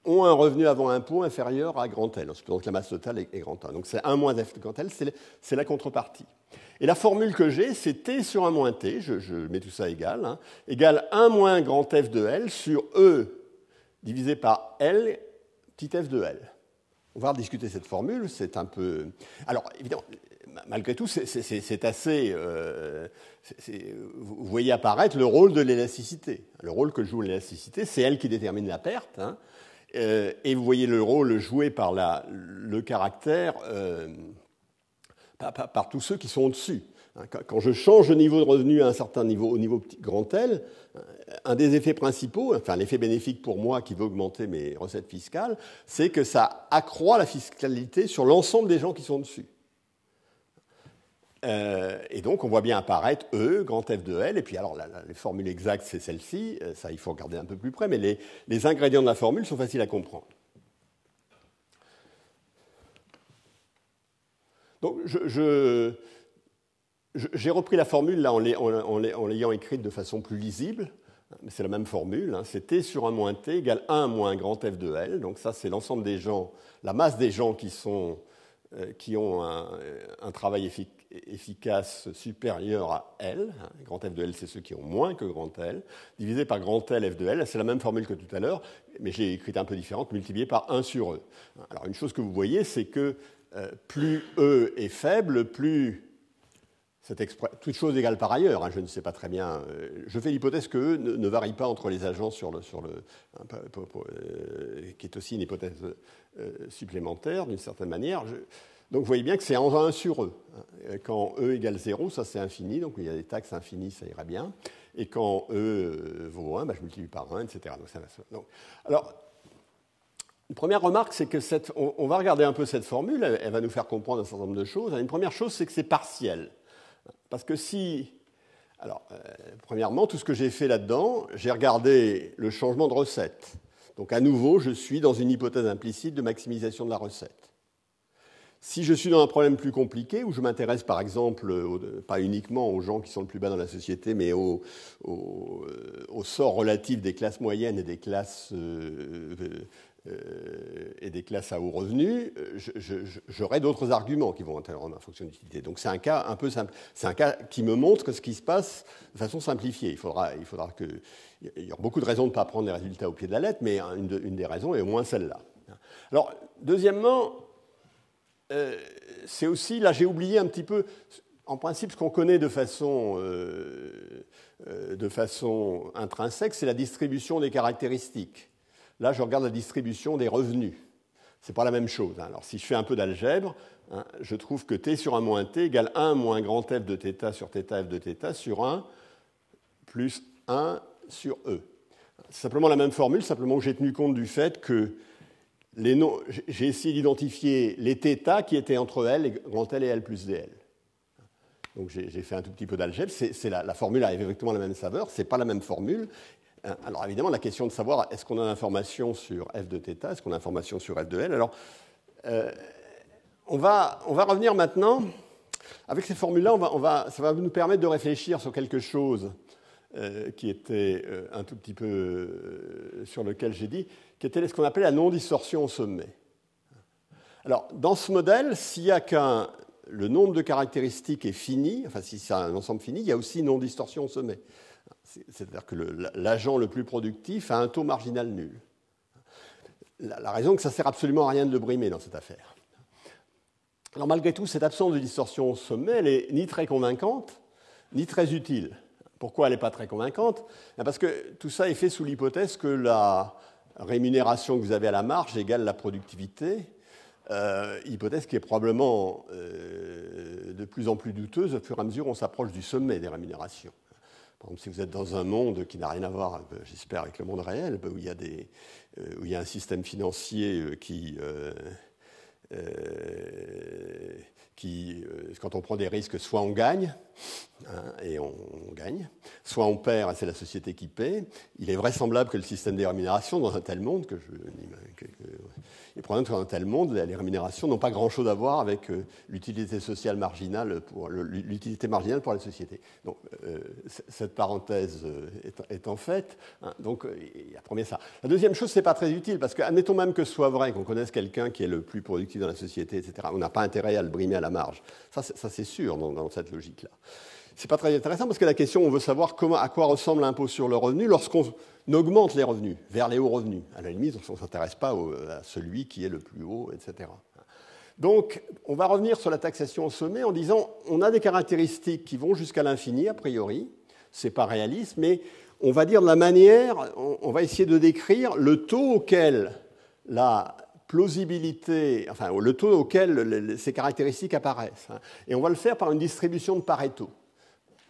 ont un revenu avant impôt inférieur à grand L. Donc la masse totale est grand A. Donc c'est 1 moins F de grand L, c'est la contrepartie. Et la formule que j'ai, c'est T sur 1 moins T, je, mets tout ça égal, hein, égal 1 moins grand F de L sur E divisé par L petit f de L. On va rediscuter cette formule, c'est un peu... Alors, évidemment, malgré tout, c'est assez... Euh, vous voyez apparaître le rôle de l'élasticité. Le rôle que joue l'élasticité, c'est elle qui détermine la perte. Hein. Euh, et vous voyez le rôle joué par le caractère, euh, par, tous ceux qui sont au-dessus. Hein, quand je change le niveau de revenu à un certain niveau, au niveau grand L, euh, un des effets principaux, enfin l'effet bénéfique pour moi qui veut augmenter mes recettes fiscales, c'est que ça accroît la fiscalité sur l'ensemble des gens qui sont dessus. Euh, et donc, on voit bien apparaître E, grand F de L, et puis alors, la, les formules exactes, c'est celle-ci, euh, ça, il faut regarder un peu plus près, mais les, ingrédients de la formule sont faciles à comprendre. Donc, j'ai je, repris la formule là, en l'ayant écrite de façon plus lisible, mais c'est la même formule, hein, c'est T sur 1 moins T égale 1 moins grand F de L, donc ça, c'est l'ensemble des gens, la masse des gens qui sont euh, qui ont un, un travail efficace efficace supérieure à L, hein. grand F de L c'est ceux qui ont moins que grand L, divisé par grand L F de L, c'est la même formule que tout à l'heure, mais j'ai écrit un peu différente, multiplié par 1 sur E. Alors une chose que vous voyez, c'est que euh, plus E est faible, plus cette toute chose égale par ailleurs, hein. je ne sais pas très bien. Euh, je fais l'hypothèse que E ne, varie pas entre les agents sur le, sur le hein, euh, qui est aussi une hypothèse supplémentaire d'une certaine manière. Donc vous voyez bien que c'est en 1 sur E. Quand E égale 0, ça c'est infini, donc il y a des taxes infinies, ça ira bien. Et quand E euh, vaut 1, bah, je multiplie par 1, etc. alors, une première remarque, c'est que cette, on, va regarder un peu cette formule, elle, va nous faire comprendre un certain nombre de choses. Une première chose, c'est que c'est partiel. Parce que si. Alors, euh, premièrement, tout ce que j'ai fait là-dedans, j'ai regardé le changement de recette. Donc, à nouveau, je suis dans une hypothèse implicite de maximisation de la recette. Si je suis dans un problème plus compliqué, où je m'intéresse par exemple, euh, pas uniquement aux gens qui sont le plus bas dans la société, mais au, euh, sort relatif des classes moyennes et des classes, euh, et des classes à haut revenu, j'aurai d'autres arguments qui vont intervenir en fonction d'utilité. Donc c'est un cas un peu simple. C'est un cas qui me montre que ce qui se passe de façon simplifiée. Il faudra, il faudra que. Il y aura beaucoup de raisons de ne pas prendre les résultats au pied de la lettre, mais une, une des raisons est au moins celle-là. Alors, deuxièmement, euh, c'est aussi, là j'ai oublié un petit peu, en principe ce qu'on connaît de façon, euh, euh, de façon intrinsèque, c'est la distribution des caractéristiques. Là je regarde la distribution des revenus. C'est pas la même chose. Hein. Alors si je fais un peu d'algèbre, hein, je trouve que t sur 1 moins t égale 1 moins grand f de θ sur θ f de θ sur 1 plus 1 sur e. C'est simplement la même formule, simplement que j'ai tenu compte du fait que j'ai essayé d'identifier les θ qui étaient entre L, et L plus DL. Donc j'ai fait un tout petit peu d'algèbre. C'est la, la, formule a exactement la même saveur, Ce n'est pas la même formule. Euh, alors évidemment, la question de savoir est-ce qu'on a l'information sur f de θ, est-ce qu'on a l'information sur f de L. Alors euh, on, va, revenir maintenant avec ces formules-là. ça va nous permettre de réfléchir sur quelque chose euh, qui était euh, un tout petit peu euh, sur lequel j'ai dit, qui était ce qu'on appelait la non-distorsion au sommet. Alors, dans ce modèle, s'il n'y a qu'un le nombre de caractéristiques est fini, enfin si c'est un ensemble fini, il y a aussi non-distorsion au sommet. C'est-à-dire que l'agent le, plus productif a un taux marginal nul. La, la raison que ça ne sert absolument à rien de le brimer dans cette affaire. Alors malgré tout, cette absence de distorsion au sommet, elle n'est ni très convaincante, ni très utile. Pourquoi elle n'est pas très convaincante ben, Parce que tout ça est fait sous l'hypothèse que la rémunération que vous avez à la marge égale la productivité, euh, hypothèse qui est probablement euh, de plus en plus douteuse au fur et à mesure où on s'approche du sommet des rémunérations. Par exemple, si vous êtes dans un monde qui n'a rien à voir, euh, j'espère, avec le monde réel, ben, où il y a, un système financier qui, quand on prend des risques, soit on gagne, Hein, et on, gagne, soit on perd et c'est la société qui paie. Il est vraisemblable que le système des rémunérations dans un tel monde, que je, il dans un tel monde, les rémunérations n'ont pas grand-chose à voir avec euh, l'utilité sociale marginale pour l'utilité marginale pour la société. Donc euh, cette parenthèse euh, est, en fait. Hein, donc il y a premier ça. La deuxième chose, c'est pas très utile parce que admettons même que ce soit vrai qu'on connaisse quelqu'un qui est le plus productif dans la société, etc. On n'a pas intérêt à le brimer à la marge. Ça, c'est sûr dans cette logique-là. C'est pas très intéressant parce que la question, on veut savoir comment, à quoi ressemble l'impôt sur le revenu lorsqu'on augmente les revenus vers les hauts revenus. À la limite, on ne s'intéresse pas à celui qui est le plus haut, etc. Donc, on va revenir sur la taxation au sommet en disant on a des caractéristiques qui vont jusqu'à l'infini, a priori. Ce n'est pas réaliste, mais on va dire de la manière, on va essayer de décrire le taux auquel la, plausibilité, enfin le taux auquel ces caractéristiques apparaissent. Hein. Et on va le faire par une distribution de Pareto.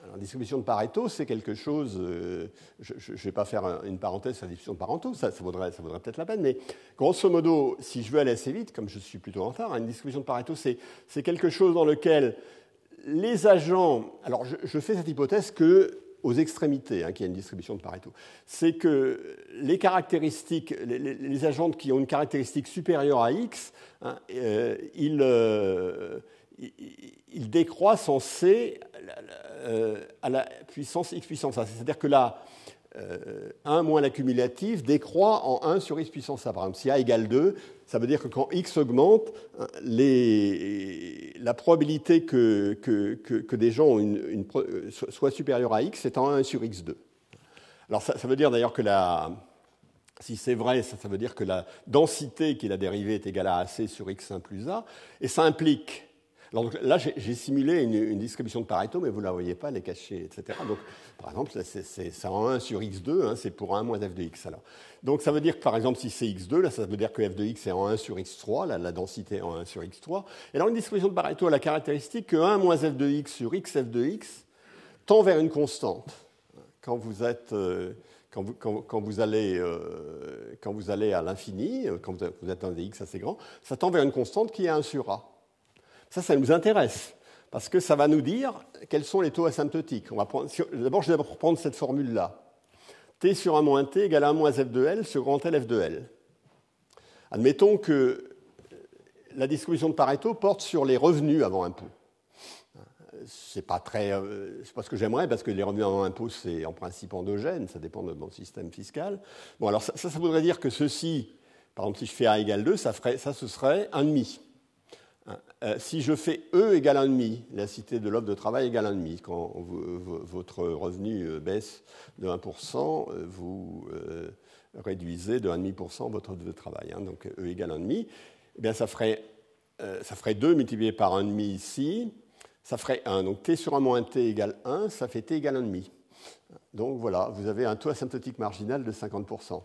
Alors, distribution de Pareto, c'est quelque chose. Euh, je ne vais pas faire une parenthèse sur la distribution de Pareto, ça, ça vaudrait, peut-être la peine, mais grosso modo, si je veux aller assez vite, comme je suis plutôt en retard, hein, une distribution de Pareto, c'est quelque chose dans lequel les agents. Alors, je fais cette hypothèse que aux extrémités, hein, qui a une distribution de Pareto, c'est que les caractéristiques, les, les, agentes qui ont une caractéristique supérieure à x, hein, euh, euh, ils, décroissent en c euh, à la, puissance x puissance ça, C'est-à-dire que là, 1 euh, moins l'accumulatif décroît en 1 sur x puissance A. si A égale 2, ça veut dire que quand x augmente, les... la probabilité que, que, des gens ont une, euh, à x est en 1 sur x2. Alors ça, veut dire d'ailleurs que la... Si c'est vrai, ça, ça, veut dire que la densité qui est la dérivée est égale à c sur x1 plus A, et ça implique là, j'ai simulé une, distribution de Pareto, mais vous ne la voyez pas, elle est cachée, etc. Donc, par exemple, c'est en 1 sur x2, hein, c'est pour 1 moins f de x. Donc ça veut dire que, par exemple, si c'est x2, là, ça veut dire que f de x est en 1 sur x3, la densité en 1 sur x3. Et alors, une distribution de Pareto a la caractéristique que 1 moins f de x sur x, f de x, tend vers une constante. Quand vous allez, à l'infini, euh, quand vous êtes dans des x assez grand, ça tend vers une constante qui est 1 sur a. Ça, ça nous intéresse, parce que ça va nous dire quels sont les taux asymptotiques. D'abord, je vais reprendre cette formule-là. T sur 1 moins T égale 1 moins F de L sur grand L F de L. Admettons que la distribution de Pareto porte sur les revenus avant impôt. C'est pas très, euh, pas ce que j'aimerais parce que les revenus avant impôt c'est en principe endogène, ça dépend de mon système fiscal. Bon alors ça, ça, voudrait dire que ceci, par exemple si je fais A égale 2, ça ferait, ça ce serait 1,5. Euh, si je fais E égale 1,5, la cité de l'offre de travail égale 1,5, quand votre revenu euh, baisse de 1%, euh, vous réduisez de 1,5% votre offre de travail. Hein. donc E égale 1,5, eh ça, ferait, ça ferait 2 multiplié par 1,5 ici, ça ferait 1. Donc T sur 1 moins T égale 1, ça fait T égale 1,5. Donc voilà, vous avez un taux asymptotique marginal de 50%.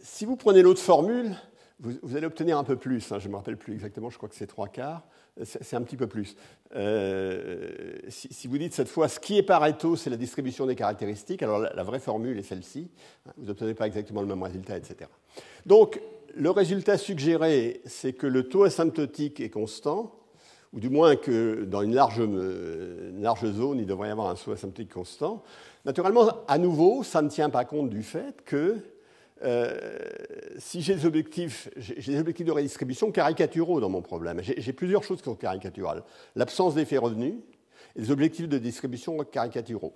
Si vous prenez l'autre formule, vous, allez obtenir un peu plus, hein, je ne me rappelle plus exactement, je crois que c'est trois quarts, euh, c'est un petit peu plus. Euh, si, vous dites cette fois ce qui est Pareto, c'est la distribution des caractéristiques, alors la, vraie formule est celle-ci, hein, vous n'obtenez pas exactement le même résultat, etc. Donc, le résultat suggéré, c'est que le taux asymptotique est constant, ou du moins que dans une large, euh, une large zone, il devrait y avoir un taux asymptotique constant. Naturellement, à nouveau, ça ne tient pas compte du fait que euh, si j'ai des objectifs, j'ai des objectifs de redistribution caricaturaux dans mon problème. J'ai plusieurs choses qui sont caricaturales. L'absence d'effet revenu et les objectifs de distribution caricaturaux.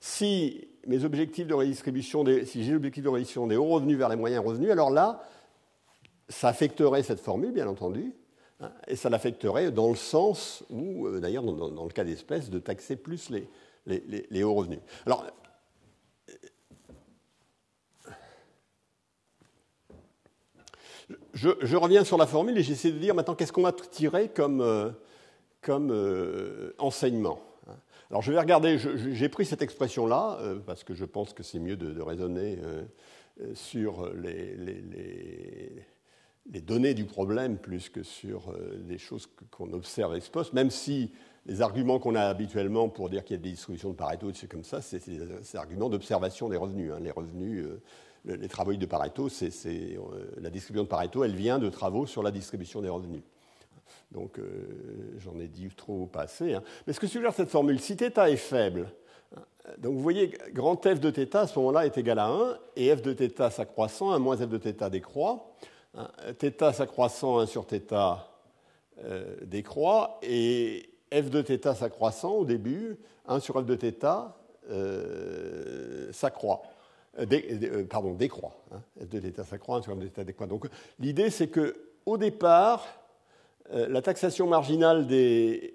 Si mes objectifs de redistribution, des, si j'ai l'objectif de redistribution des hauts revenus vers les moyens revenus, alors là, ça affecterait cette formule, bien entendu, hein, et ça l'affecterait dans le sens où, euh, d'ailleurs, dans, le cas d'espèce, de taxer plus les, les, hauts revenus. Alors, je, reviens sur la formule et j'essaie de dire maintenant qu'est-ce qu'on va tirer comme, euh, comme euh, enseignement. Hein. Alors je vais regarder, j'ai pris cette expression-là, euh, parce que je pense que c'est mieux de, raisonner sur les, données du problème plus que sur les choses qu'on observe ex post, même si les arguments qu'on a habituellement pour dire qu'il y a des distributions de Pareto, c'est comme ça, c'est des arguments d'observation des revenus. Hein. Les revenus, les travaux de Pareto, c'est, euh, la distribution de Pareto, elle vient de travaux sur la distribution des revenus. Donc euh, j'en ai dit trop au passé. Hein. Mais ce que suggère cette formule, si θ est faible, hein, donc vous voyez, grand f de θ à ce moment-là est égal à 1, et f de θ s'accroissant, 1 moins f de θ décroît, Theta hein, θ s'accroissant 1 sur θ euh, décroît, et f de θ s'accroissant au début, 1 sur f de θ s'accroît. Euh, euh, pardon, décroît. Hein, de l'état s'accroît, de l'état décroît. Donc l'idée, c'est que au départ, euh, la taxation marginale des...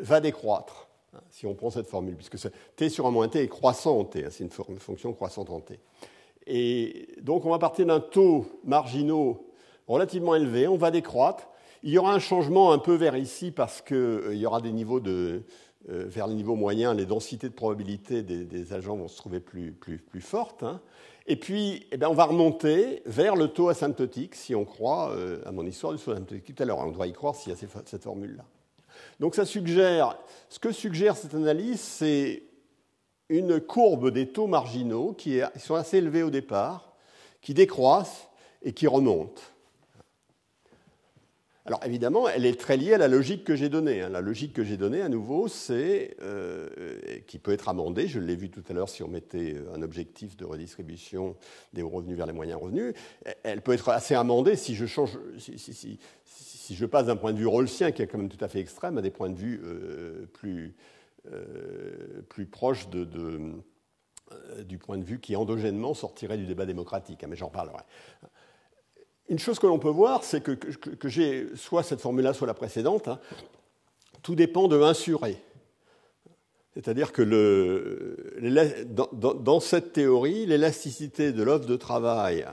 va décroître, hein, si on prend cette formule, puisque t sur un moins t est croissant en t, hein, c'est une, fonction croissante en t. Et donc on va partir d'un taux marginaux relativement élevé, on va décroître. Il y aura un changement un peu vers ici parce qu'il il y aura des niveaux de, euh, vers le niveau moyen, les densités de probabilité des, agents vont se trouver plus, fortes. Hein. Et puis, eh ben, on va remonter vers le taux asymptotique, si on croit euh, à mon histoire du taux asymptotique tout à l'heure. Hein. On doit y croire s'il y a cette formule-là. Donc, ce que suggère cette analyse, c'est une courbe des taux marginaux qui sont assez élevés au départ, qui décroissent et qui remontent. Alors évidemment, elle est très liée à la logique que j'ai donnée. Hein. La logique que j'ai donnée, à nouveau, c'est euh, qui peut être amendée. Je l'ai vu tout à l'heure si on mettait euh, un objectif de redistribution des hauts revenus vers les moyens revenus. E-, elle peut être assez amendée si je change, si, je passe d'un point de vue rolsien qui est quand même tout à fait extrême, à des points de vue euh, plus, plus proches du point de vue qui endogènement sortirait du débat démocratique. Hein, mais j'en parlerai. Une chose que l'on peut voir, c'est que, j'ai soit cette formule-là, soit la précédente. Hein. tout dépend de 1 C'est-à-dire que le, dans, cette théorie, l'élasticité de l'offre de travail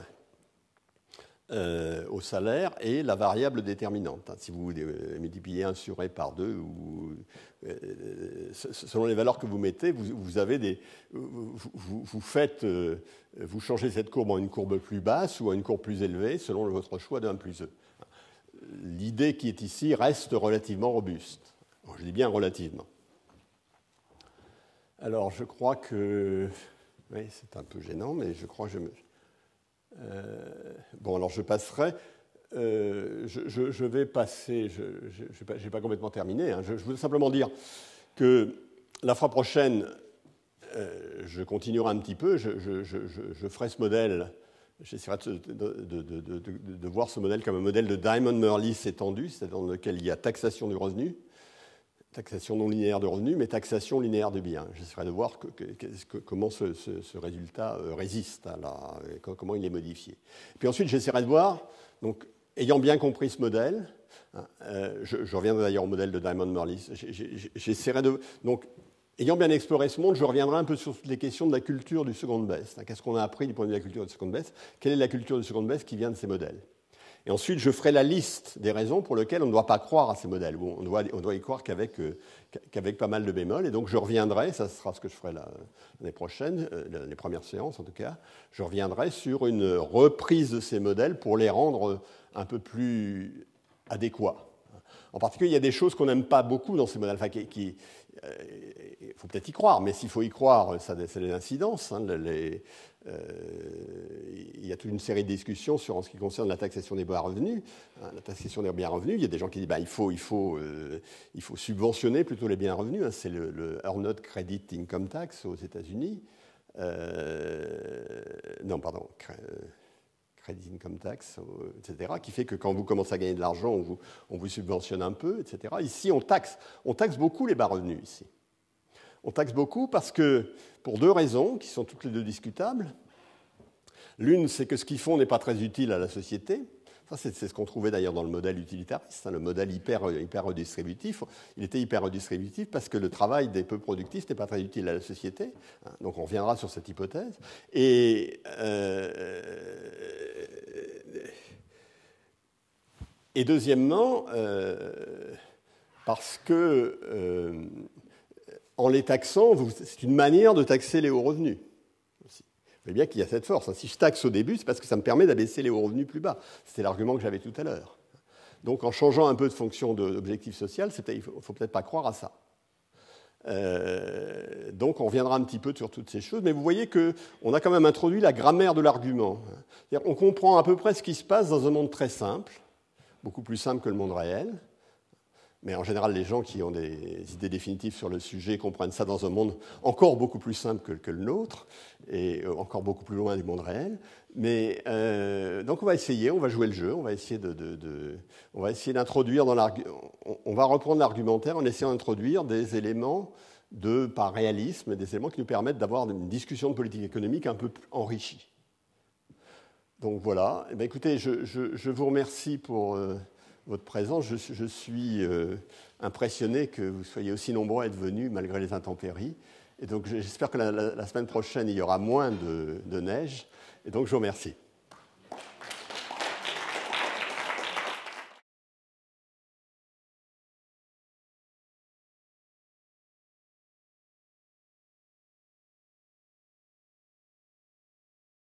euh, au salaire et la variable déterminante. Si vous euh, multipliez 1 sur par 2, ou, euh, selon les valeurs que vous mettez, vous, avez des, vous, faites, vous changez cette courbe en une courbe plus basse ou en une courbe plus élevée selon votre choix de 1 plus E. L'idée qui est ici reste relativement robuste. Je dis bien relativement. Alors, je crois que. Oui, c'est un peu gênant, mais je crois que je me. Euh, bon, alors je passerai. Euh, je, vais passer. Je n'ai pas, complètement terminé. Hein. Je, veux simplement dire que la fois prochaine, euh, je continuerai un petit peu. Je, ferai ce modèle. J'essaierai de, voir ce modèle comme un modèle de diamond merlis étendu, c'est-à-dire dans lequel il y a taxation du revenu, taxation non linéaire de revenus, mais taxation linéaire de biens. J'essaierai de voir comment ce, résultat euh, résiste, à la, comment il est modifié. Puis ensuite, j'essaierai de voir, donc, ayant bien compris ce modèle, hein, euh, je, reviendrai d'ailleurs au modèle de Diamond Morley, j'essaierai de. Donc, Ayant bien exploré ce monde, je reviendrai un peu sur les questions de la culture du second best. Hein, qu'est-ce qu'on a appris du point de vue de la culture du second best Quelle est la culture du second best qui vient de ces modèles et ensuite, je ferai la liste des raisons pour lesquelles on ne doit pas croire à ces modèles, on doit, on doit y croire qu'avec euh, qu'avec pas mal de bémols. Et donc, je reviendrai, ça sera ce que je ferai l'année prochaine, euh, les premières séances en tout cas, je reviendrai sur une reprise de ces modèles pour les rendre un peu plus adéquats. En particulier, il y a des choses qu'on n'aime pas beaucoup dans ces modèles, enfin, qui, euh, il faut peut-être y croire, mais s'il faut y croire, ça, hein, les incidences. les, euh, il y a toute une série de discussions sur en ce qui concerne la taxation des bas revenus. Hein, la taxation des biens revenus, il y a des gens qui disent bah, il, faut, il, faut, euh, il faut subventionner plutôt les biens revenus. Hein. c'est le, Earned Credit Income Tax aux États-Unis. Euh, non, pardon, Credit Income Tax, etc., qui fait que quand vous commencez à gagner de l'argent, on vous, on vous subventionne un peu, etc. Ici, on taxe, on taxe beaucoup les bas revenus ici. On taxe beaucoup parce que, pour deux raisons qui sont toutes les deux discutables, l'une c'est que ce qu'ils font n'est pas très utile à la société, ça, c'est ce qu'on trouvait d'ailleurs dans le modèle utilitariste, hein, le modèle hyper, hyper redistributif. Il était hyper redistributif parce que le travail des peu productifs n'est pas très utile à la société. Hein. donc on reviendra sur cette hypothèse. Et, euh, deuxièmement, euh, parce que euh, en les taxant, c'est une manière de taxer les hauts revenus. Vous voyez bien qu'il y a cette force. Hein. Si je taxe au début, c'est parce que ça me permet d'abaisser les hauts revenus plus bas. C'était l'argument que j'avais tout à l'heure. Donc en changeant un peu de fonction d'objectif social, il ne faut, peut-être pas croire à ça. Euh, donc on reviendra un petit peu sur toutes ces choses, mais vous voyez qu'on a quand même introduit la grammaire de l'argument. On comprend à peu près ce qui se passe dans un monde très simple, beaucoup plus simple que le monde réel, mais en général, les gens qui ont des idées définitives sur le sujet comprennent ça dans un monde encore beaucoup plus simple que, que le nôtre et euh, encore beaucoup plus loin du monde réel. Mais euh, donc on va essayer, on va jouer le jeu, on va essayer de, on va essayer d'introduire dans on, on va reprendre l'argumentaire en essayant d'introduire des éléments de par réalisme, des éléments qui nous permettent d'avoir une discussion de politique économique un peu enrichie. Donc voilà. Eh écoutez, je, vous remercie pour. Euh, votre présence. Je, suis euh, impressionné que vous soyez aussi nombreux à être venus malgré les intempéries. Et donc j'espère que la, semaine prochaine, il y aura moins de, de neige. Et donc je vous remercie.